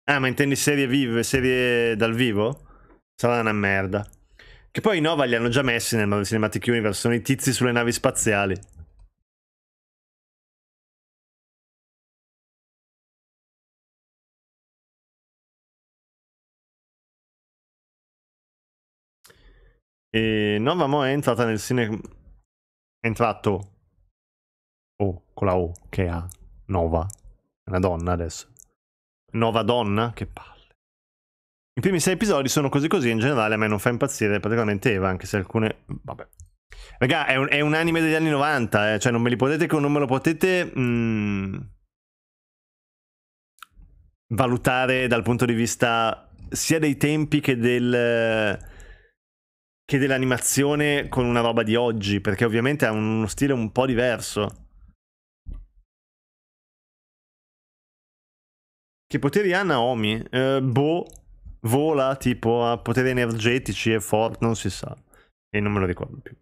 Ah, ma intendi serie vive, serie dal vivo? Sarà una merda. Che poi i Nova li hanno già messi nel Marvel Cinematic Universe, sono i tizi sulle navi spaziali. E no, mamma è entrata nel cinema. È entrato. Oh, con la O che ha Nova. È una donna adesso. Nova donna? Che palle. I primi sei episodi sono così così. In generale, a me non fa impazzire praticamente Eva, anche se alcune. Vabbè. Raga, è un, è un anime degli anni 90, eh. cioè non me, potete, non me lo potete mm, valutare dal punto di vista sia dei tempi che del, che dell'animazione con una roba di oggi, perché ovviamente ha uno stile un po' diverso. Che poteri ha Naomi? Eh, boh, vola tipo a poteri energetici e forte, non si sa. E non me lo ricordo più.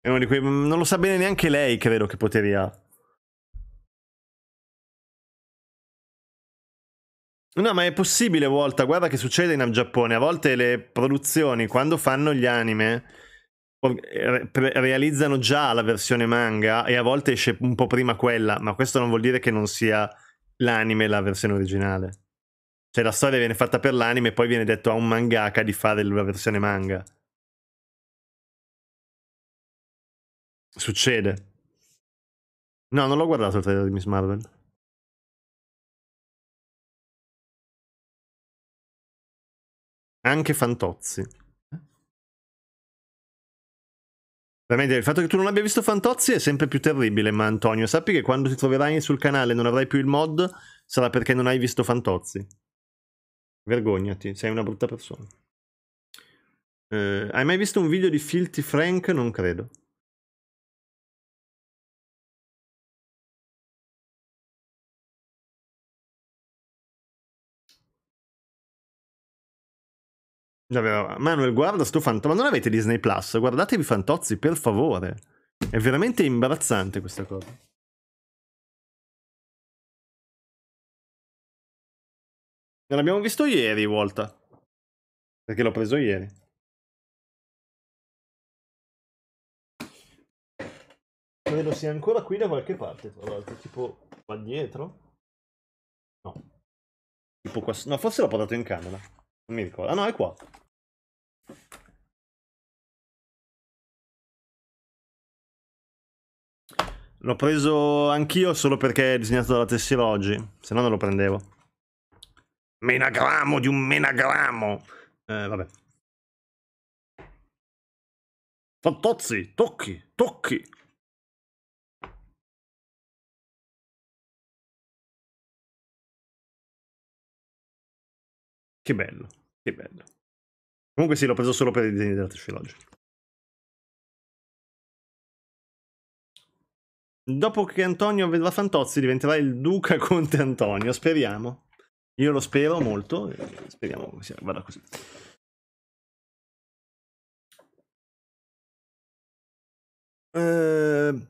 È uno di quei... Non lo sa bene neanche lei, credo, che poteri ha. No, ma è possibile, Volta. Guarda che succede in Giappone. A volte le produzioni, quando fanno gli anime, realizzano già la versione manga e a volte esce un po' prima quella, ma questo non vuol dire che non sia l'anime la versione originale. Cioè la storia viene fatta per l'anime e poi viene detto a un mangaka di fare la versione manga. Succede. No, non l'ho guardato il trailer di Miss Marvel. Anche Fantozzi. Veramente il fatto che tu non abbia visto Fantozzi è sempre più terribile, ma Antonio, sappi che quando ti troverai sul canale e non avrai più il mod, sarà perché non hai visto Fantozzi. Vergognati, sei una brutta persona. Eh, hai mai visto un video di Filthy Frank? Non credo. Manuel, guarda sto fantozzi. Ma non avete Disney Plus? Guardatevi fantozzi, per favore. È veramente imbarazzante questa cosa. Non l'abbiamo visto ieri, Volta. Perché l'ho preso ieri. Credo sia ancora qui da qualche parte, tra l'altro. Tipo qua dietro? No. Tipo qua... No, forse l'ho portato in camera. Non mi ricordo. Ah no, è qua. L'ho preso anch'io solo perché è disegnato dalla tessera oggi, se no non lo prendevo. Menagramo di un menagramo! Eh, vabbè. Fantozzi, tocchi, tocchi! Che bello, che bello. Comunque sì, l'ho preso solo per i disegni della Tresciologia. Dopo che Antonio vedrà Fantozzi diventerà il duca conte Antonio, speriamo. Io lo spero molto, speriamo che sia, vada così. Uh,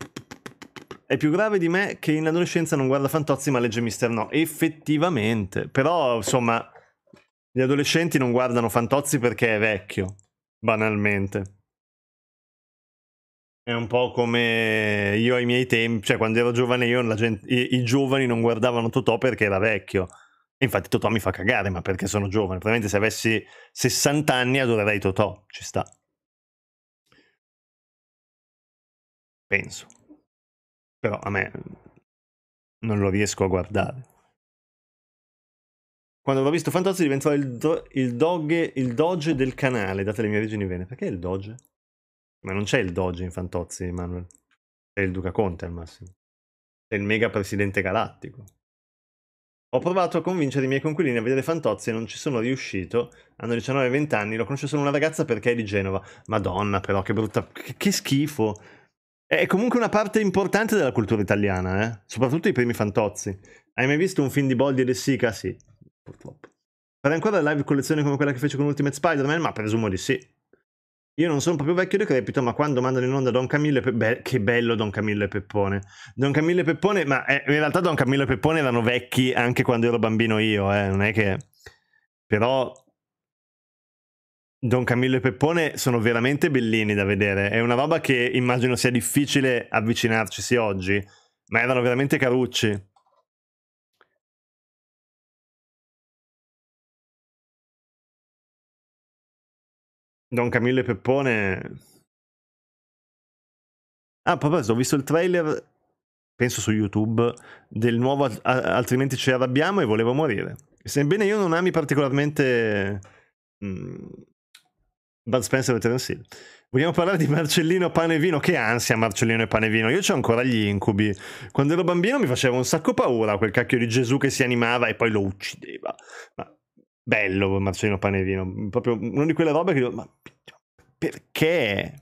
è più grave di me che in adolescenza non guarda Fantozzi ma legge Mister No. Effettivamente, però insomma gli adolescenti non guardano Fantozzi perché è vecchio, banalmente. È un po' come io ai miei tempi, cioè quando ero giovane io, gente, i, i, giovani non guardavano Totò perché era vecchio. infatti Totò mi fa cagare, ma perché sono giovane? Probabilmente se avessi 60 anni adorerei Totò, ci sta. Penso. Però a me non lo riesco a guardare. Quando l'ho visto Fantozzi diventò il, do, il, dogge, il doge del canale, date le mie origini vene. Perché il doge? Ma non c'è il doge in Fantozzi, Emanuele. È il Duca Conte al massimo. È il mega presidente galattico. Ho provato a convincere i miei conquilini a vedere Fantozzi e non ci sono riuscito. Hanno 19-20 anni, l'ho conosciuto solo una ragazza perché è di Genova. Madonna però, che brutta... che schifo! È comunque una parte importante della cultura italiana, eh? soprattutto i primi fantozzi. Hai mai visto un film di Boldi e De Sica? Sì purtroppo. Farei ancora live collezione come quella che fece con Ultimate Spider-Man? Ma presumo di sì. Io non sono proprio vecchio decrepito, ma quando mandano in onda Don Camillo e Peppone... Che bello Don Camillo e Peppone. Don Camillo e Peppone, ma eh, in realtà Don Camillo e Peppone erano vecchi anche quando ero bambino io, eh, non è che... Però... Don Camillo e Peppone sono veramente bellini da vedere. È una roba che immagino sia difficile avvicinarci oggi, ma erano veramente carucci. Don Camillo e Peppone. Ah, a proposito, ho visto il trailer, penso su YouTube, del nuovo Altrimenti ci arrabbiamo e volevo morire. Sebbene io non ami particolarmente mh, mm, Bud Spencer e Terence Hill. Vogliamo parlare di Marcellino Pane e Vino? Che ansia Marcellino e Pane e Vino, io ho ancora gli incubi. Quando ero bambino mi faceva un sacco paura quel cacchio di Gesù che si animava e poi lo uccideva. Ma bello Marcellino Panevino, proprio una di quelle robe che dico, ma perché?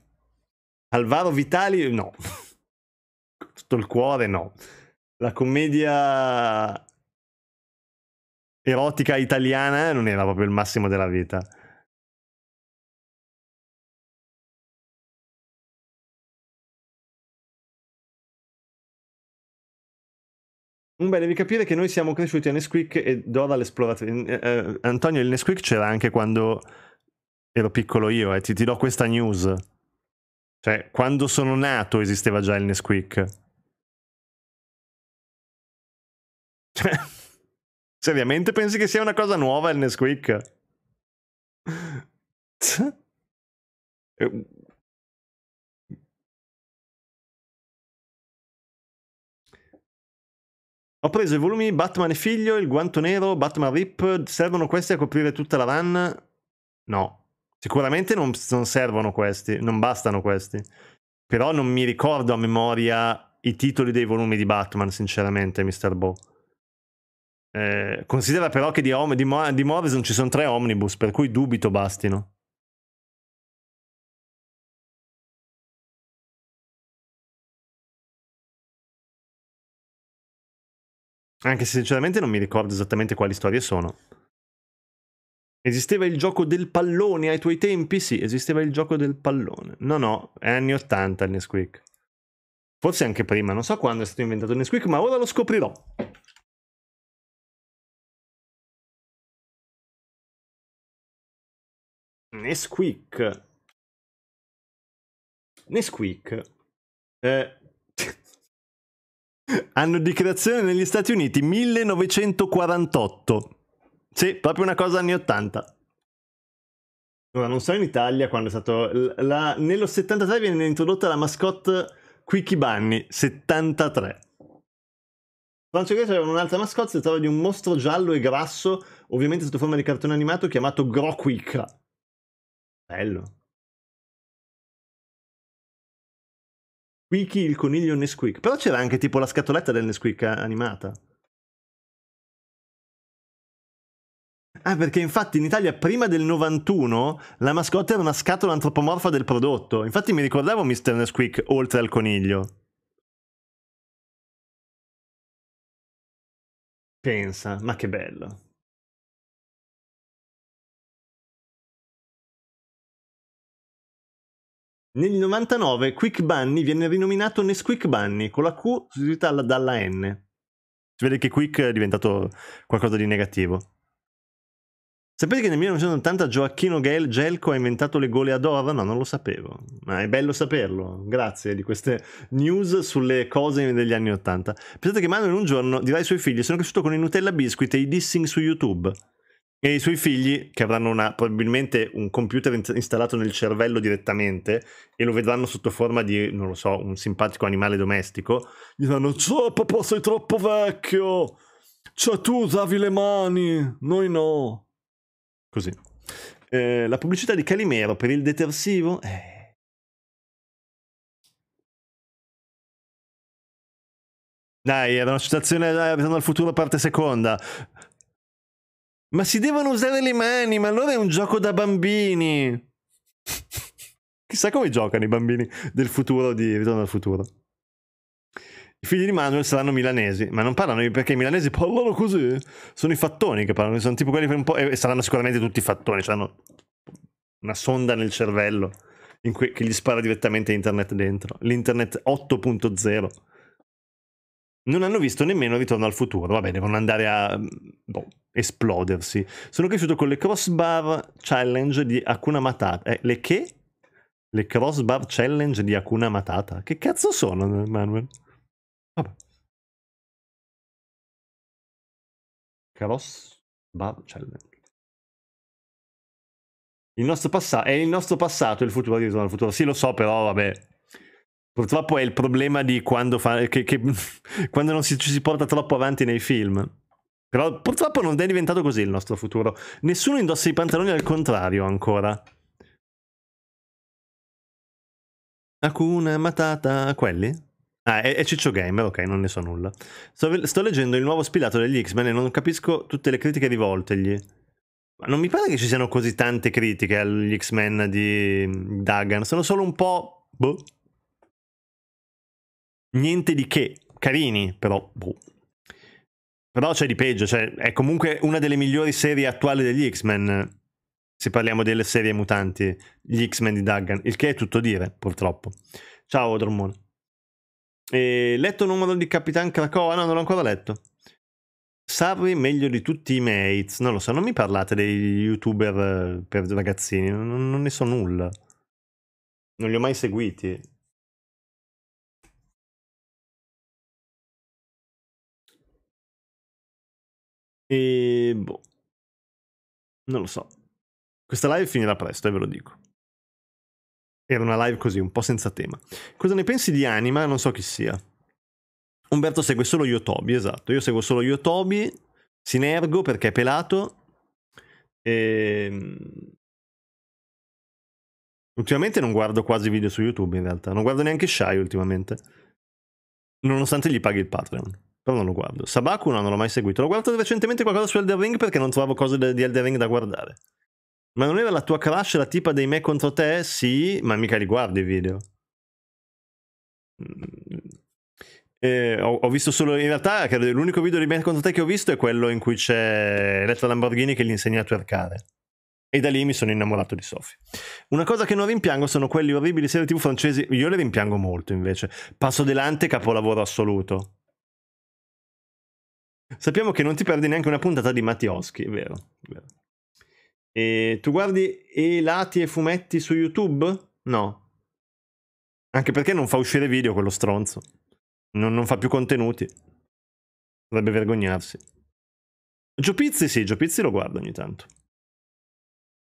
Alvaro Vitali no, tutto il cuore no, la commedia erotica italiana non era proprio il massimo della vita. Mm, beh, devi capire che noi siamo cresciuti a Nesquik e Dora l'esploratrice. Eh, eh, Antonio, il Nesquik c'era anche quando ero piccolo io, e eh. ti, ti do questa news. Cioè, quando sono nato esisteva già il Nesquik. Cioè, seriamente pensi che sia una cosa nuova il Nesquik? Eh, Ho preso i volumi Batman e figlio, il guanto nero, Batman Rip. Servono questi a coprire tutta la run? No. Sicuramente non, non servono questi, non bastano questi. Però non mi ricordo a memoria i titoli dei volumi di Batman, sinceramente, Mr. Bo. Eh, considera però che di, Om- di, di Morrison ci sono tre omnibus, per cui dubito bastino. Anche se sinceramente non mi ricordo esattamente quali storie sono. Esisteva il gioco del pallone ai tuoi tempi? Sì, esisteva il gioco del pallone. No, no, è anni 80 il Nesquik. Forse anche prima, non so quando è stato inventato il Nesquik, ma ora lo scoprirò. Nesquik. Nesquik. Eh, Anno di creazione negli Stati Uniti 1948. Sì, proprio una cosa anni 80. Ora, non so in Italia quando è stato... La... nello 73 viene introdotta la mascotte Quickie Bunny, 73. Francio Grecia aveva un'altra mascotte, si trattava di un mostro giallo e grasso, ovviamente sotto forma di cartone animato, chiamato Groquick. Bello. Squeaky il coniglio Nesquik. Però c'era anche tipo la scatoletta del Nesquik eh, animata. Ah, perché infatti in Italia prima del 91 la mascotte era una scatola antropomorfa del prodotto. Infatti mi ricordavo Mr. Nesquik oltre al coniglio. Pensa, ma che bello. Nel 99 Quick Bunny viene rinominato Nesquik Bunny con la Q sostituita dalla N. Si vede che Quick è diventato qualcosa di negativo. Sapete che nel 1980 Gioacchino Gel- Gelco ha inventato le gole ad ova? No, non lo sapevo. Ma è bello saperlo. Grazie di queste news sulle cose degli anni 80. Pensate che Manuel un giorno dirà ai suoi figli sono cresciuto con i Nutella Biscuit e i dissing su YouTube e i suoi figli, che avranno una, probabilmente un computer in- installato nel cervello direttamente e lo vedranno sotto forma di, non lo so, un simpatico animale domestico, gli diranno: Ciao papà, sei troppo vecchio! Cioè, tu usavi le mani, noi no. Così. Eh, la pubblicità di Calimero per il detersivo. Eh. Dai, era una citazione da al futuro, parte seconda. Ma si devono usare le mani, ma allora è un gioco da bambini. Chissà come giocano i bambini del futuro di Ritorno al futuro. I figli di Manuel saranno milanesi, ma non parlano perché i milanesi parlano così. Sono i fattoni che parlano, sono tipo quelli per un po'. E saranno sicuramente tutti fattoni, cioè hanno una sonda nel cervello que... che gli spara direttamente internet dentro. L'internet 8.0. Non hanno visto nemmeno Ritorno al futuro. Vabbè, devono andare a. Boh esplodersi. Sono cresciuto con le crossbar challenge di Akuna Matata. Eh, le che? Le crossbar challenge di Akuna Matata. Che cazzo sono, Manuel? Vabbè. Crossbar challenge. Il nostro passato è il nostro passato il futuro di ritorno al futuro. Sì, lo so, però vabbè. Purtroppo è il problema di quando, fa- che, che quando non si, ci si porta troppo avanti nei film. Però purtroppo non è diventato così il nostro futuro. Nessuno indossa i pantaloni al contrario ancora. Hakuna Matata, quelli? Ah, è, è, Ciccio Gamer, ok, non ne so nulla. Sto, sto leggendo il nuovo spilato degli X-Men e non capisco tutte le critiche rivoltegli. Ma non mi pare che ci siano così tante critiche agli X-Men di Dagan, sono solo un po'... Boh. Niente di che, carini, però... Boh. Però c'è di peggio, cioè è comunque una delle migliori serie attuali degli X-Men, se parliamo delle serie mutanti, gli X-Men di Duggan, il che è tutto dire, purtroppo. Ciao Drummond. E letto il numero di Capitan Krakoa? Ah, no, non l'ho ancora letto. Sarri meglio di tutti i mates, non lo so, non mi parlate dei youtuber eh, per ragazzini, non, non ne so nulla. Non li ho mai seguiti. E ehm, boh. Non lo so. Questa live finirà presto, e eh, ve lo dico. Era una live così, un po' senza tema. Cosa ne pensi di Anima? Non so chi sia. Umberto segue solo Yotobi, esatto. Io seguo solo Yotobi, Sinergo perché è pelato. E... Ehm. Ultimamente non guardo quasi video su YouTube in realtà, non guardo neanche Shy ultimamente, nonostante gli paghi il Patreon. Però non lo guardo. Sabaku non l'ho mai seguito. L'ho guardato recentemente qualcosa su Elder Ring perché non trovavo cose di Elder Ring da guardare. Ma non era la tua crush la tipa dei me contro te? Sì, ma mica li guardi i video. Mm. Eh, ho, ho, visto solo, in realtà, credo l'unico video di me contro te che ho visto è quello in cui c'è Elettra Lamborghini che gli insegna a twerkare. E da lì mi sono innamorato di Sofia. Una cosa che non rimpiango sono quelli orribili serie TV francesi. Io le rimpiango molto invece. Passo delante, capolavoro assoluto. Sappiamo che non ti perdi neanche una puntata di Mattioschi, è vero. È vero. E tu guardi e lati e fumetti su YouTube? No. Anche perché non fa uscire video quello stronzo. Non, non fa più contenuti. Dovrebbe vergognarsi. Giopizzi sì, Giopizzi lo guardo ogni tanto.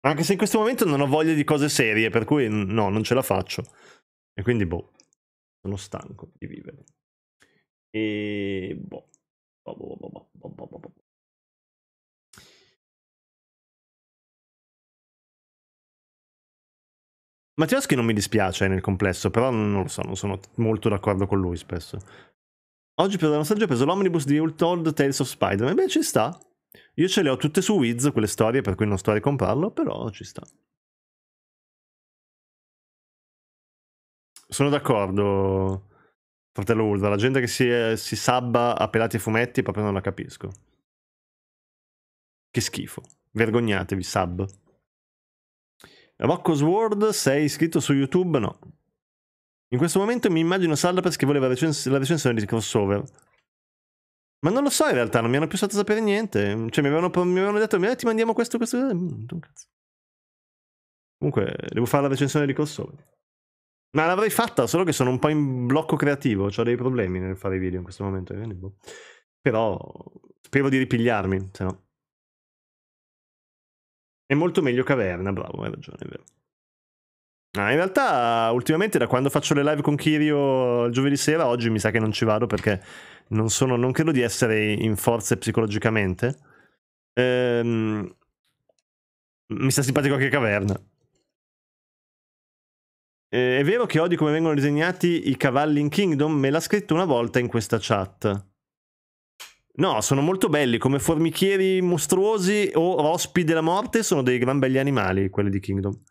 Anche se in questo momento non ho voglia di cose serie, per cui no, non ce la faccio. E quindi boh, sono stanco di vivere. E boh. Mattiaschi non mi dispiace nel complesso, però non lo so, non sono molto d'accordo con lui spesso. Oggi per la nostalgia ho preso l'omnibus di Ultold Tales of Spider-Man, beh ci sta. Io ce le ho tutte su Wiz, quelle storie, per cui non sto a ricomprarlo, però ci sta. Sono d'accordo. Fratello Ulva, la gente che si, eh, si sabba a pelati e fumetti proprio non la capisco. Che schifo. Vergognatevi, sub. Rocco Sword, sei iscritto su YouTube? No. In questo momento mi immagino Sallapes che voleva recens- la recensione di crossover. Ma non lo so in realtà, non mi hanno più fatto sapere niente. Cioè mi avevano, mi avevano detto, eh, ti mandiamo questo, questo... Eh, mm, Comunque, devo fare la recensione di crossover. Ma l'avrei fatta, solo che sono un po' in blocco creativo, ho dei problemi nel fare video in questo momento. Boh. Però spero di ripigliarmi, se no. È molto meglio caverna, bravo, hai ragione, è vero. Ah, in realtà, ultimamente, da quando faccio le live con Kirio il giovedì sera, oggi mi sa che non ci vado perché non, sono, non credo di essere in forze psicologicamente. Ehm, mi sta simpatico anche Caverna. Eh, è vero che odio come vengono disegnati i cavalli in Kingdom? Me l'ha scritto una volta in questa chat. No, sono molto belli, come formichieri mostruosi o rospi della morte sono dei gran belli animali, quelli di Kingdom.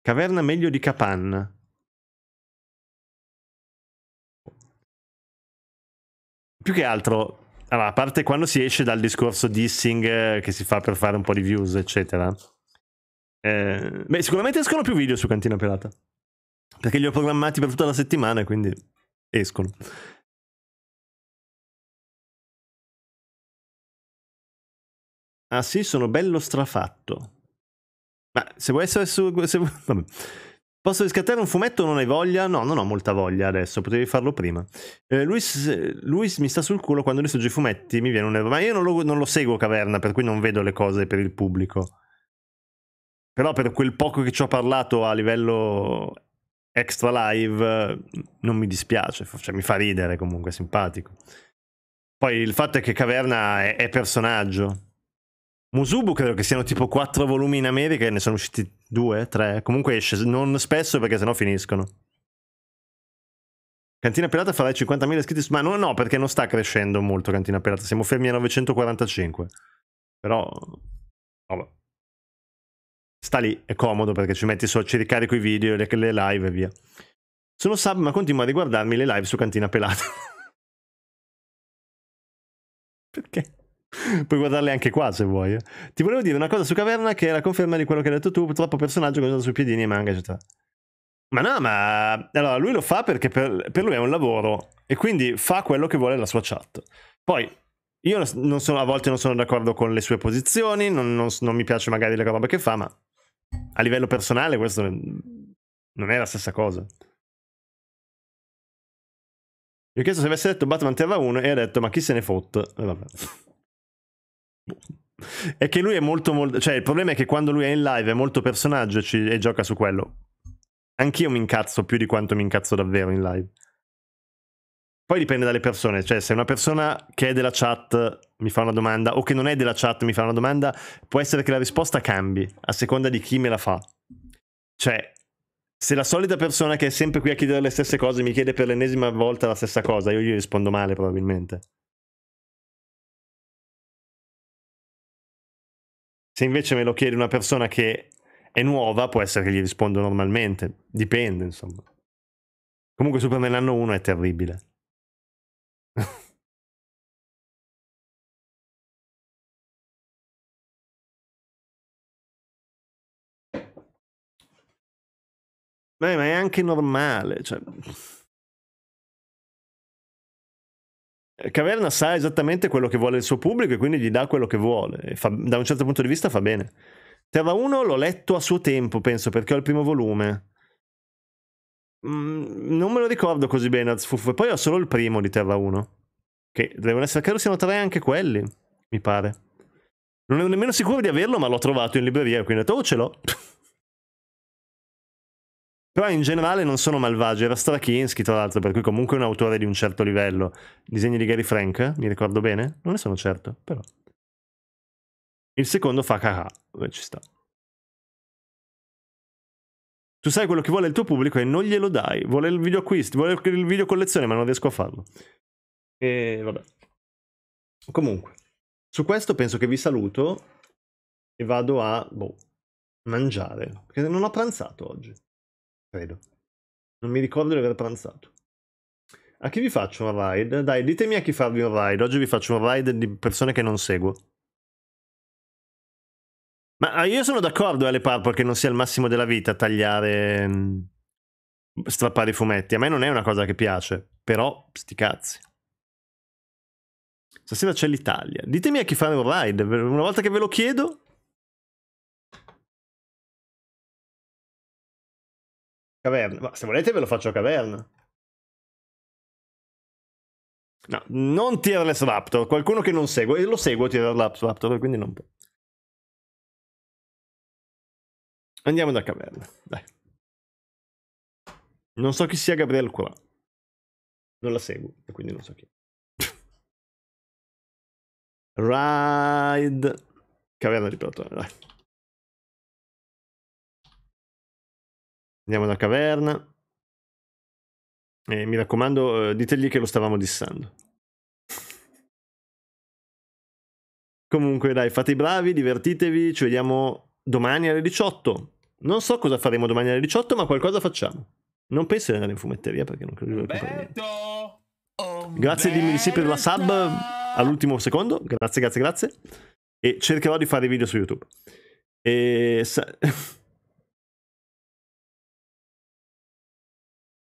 Caverna meglio di Capanna. Più che altro, allora, a parte quando si esce dal discorso dissing eh, che si fa per fare un po' di views, eccetera eh, beh, sicuramente escono più video su Cantina Pelata. Perché li ho programmati per tutta la settimana, quindi escono. Ah sì, sono bello strafatto. Ma se vuoi essere su... Se, vabbè. Posso riscattare un fumetto? Non hai voglia? No, non ho molta voglia adesso, potevi farlo prima. Eh, Luis, Luis, mi sta sul culo quando risorge i fumetti, mi viene un nervo. Ma io non lo, non lo seguo Caverna, per cui non vedo le cose per il pubblico. Però per quel poco che ci ho parlato a livello extra live non mi dispiace, cioè, mi fa ridere comunque, è simpatico. Poi il fatto è che Caverna è, è personaggio. Musubu credo che siano tipo 4 volumi in America e ne sono usciti 2, 3. Comunque esce non spesso perché sennò finiscono. Cantina Pelata farà 50.000 iscritti, ma no, no, perché non sta crescendo molto Cantina Pelata, siamo fermi a 945. Però vabbè sta lì, è comodo perché ci metti solo, ci ricarico i video, le, le live e via. Sono sub ma continuo a riguardarmi le live su Cantina Pelata. perché? Puoi guardarle anche qua se vuoi. Eh. Ti volevo dire una cosa su Caverna che è la conferma di quello che hai detto tu, purtroppo personaggio che è sui piedini e manga, eccetera. Ma no, ma allora lui lo fa perché per, per, lui è un lavoro e quindi fa quello che vuole la sua chat. Poi io sono, a volte non sono d'accordo con le sue posizioni, non, non, non mi piace magari la roba che fa, ma a livello personale questo non è la stessa cosa. Gli ho chiesto se avesse detto Batman Terra 1 e ha detto ma chi se ne fotte? E vabbè. È che lui è molto, molto... Cioè, il problema è che quando lui è in live è molto personaggio e, ci... e gioca su quello. Anch'io mi incazzo più di quanto mi incazzo davvero in live. Poi dipende dalle persone, cioè se una persona che è della chat mi fa una domanda o che non è della chat mi fa una domanda, può essere che la risposta cambi a seconda di chi me la fa. Cioè, se la solita persona che è sempre qui a chiedere le stesse cose mi chiede per l'ennesima volta la stessa cosa, io gli rispondo male probabilmente. Se invece me lo chiede una persona che è nuova, può essere che gli rispondo normalmente, dipende insomma. Comunque Superman anno 1 è terribile. Beh, ma è anche normale. Cioè... Eh, Caverna sa esattamente quello che vuole il suo pubblico e quindi gli dà quello che vuole. Fa, da un certo punto di vista fa bene. Terra 1 l'ho letto a suo tempo, penso, perché ho il primo volume. Mm, non me lo ricordo così bene e Poi ho solo il primo di Terra 1. Che devono essere, credo siano tre anche quelli, mi pare. Non ero nemmeno sicuro di averlo, ma l'ho trovato in libreria, quindi ho detto, oh ce l'ho. Però in generale non sono malvagi, era Strakinsky tra l'altro, per cui comunque è un autore di un certo livello. Disegni di Gary Frank, mi ricordo bene? Non ne sono certo, però. Il secondo fa caca, ci sta. Tu sai quello che vuole il tuo pubblico e non glielo dai. Vuole il video acquisto, vuole il video collezione, ma non riesco a farlo. E vabbè. Comunque, su questo penso che vi saluto e vado a boh, mangiare. Perché non ho pranzato oggi, credo. Non mi ricordo di aver pranzato. A chi vi faccio un ride? Dai, ditemi a chi farvi un ride. Oggi vi faccio un ride di persone che non seguo. Ma ah, io sono d'accordo, Ale eh, Parpo, che non sia il massimo della vita tagliare, mm, strappare i fumetti. A me non è una cosa che piace, però sti cazzi. Stasera c'è l'Italia. Ditemi a chi fare un ride. Una volta che ve lo chiedo, Caverna. Ma se volete ve lo faccio a caverna. No, non Tierless Raptor. Qualcuno che non segue. Io lo seguo Tierless Raptor, quindi non... può. Andiamo da caverna, dai. Non so chi sia Gabriel qua. Non la seguo, e quindi non so chi. Ride. Caverna di Platone, dai. Andiamo da caverna. E mi raccomando, eh, ditegli che lo stavamo dissando. Comunque, dai, fate i bravi, divertitevi, ci vediamo domani alle 18. Non so cosa faremo domani alle 18, ma qualcosa facciamo. Non pensi di andare in fumetteria perché non credo che Grazie di sì per la sub all'ultimo secondo. Grazie, grazie, grazie. E cercherò di fare video su YouTube. E...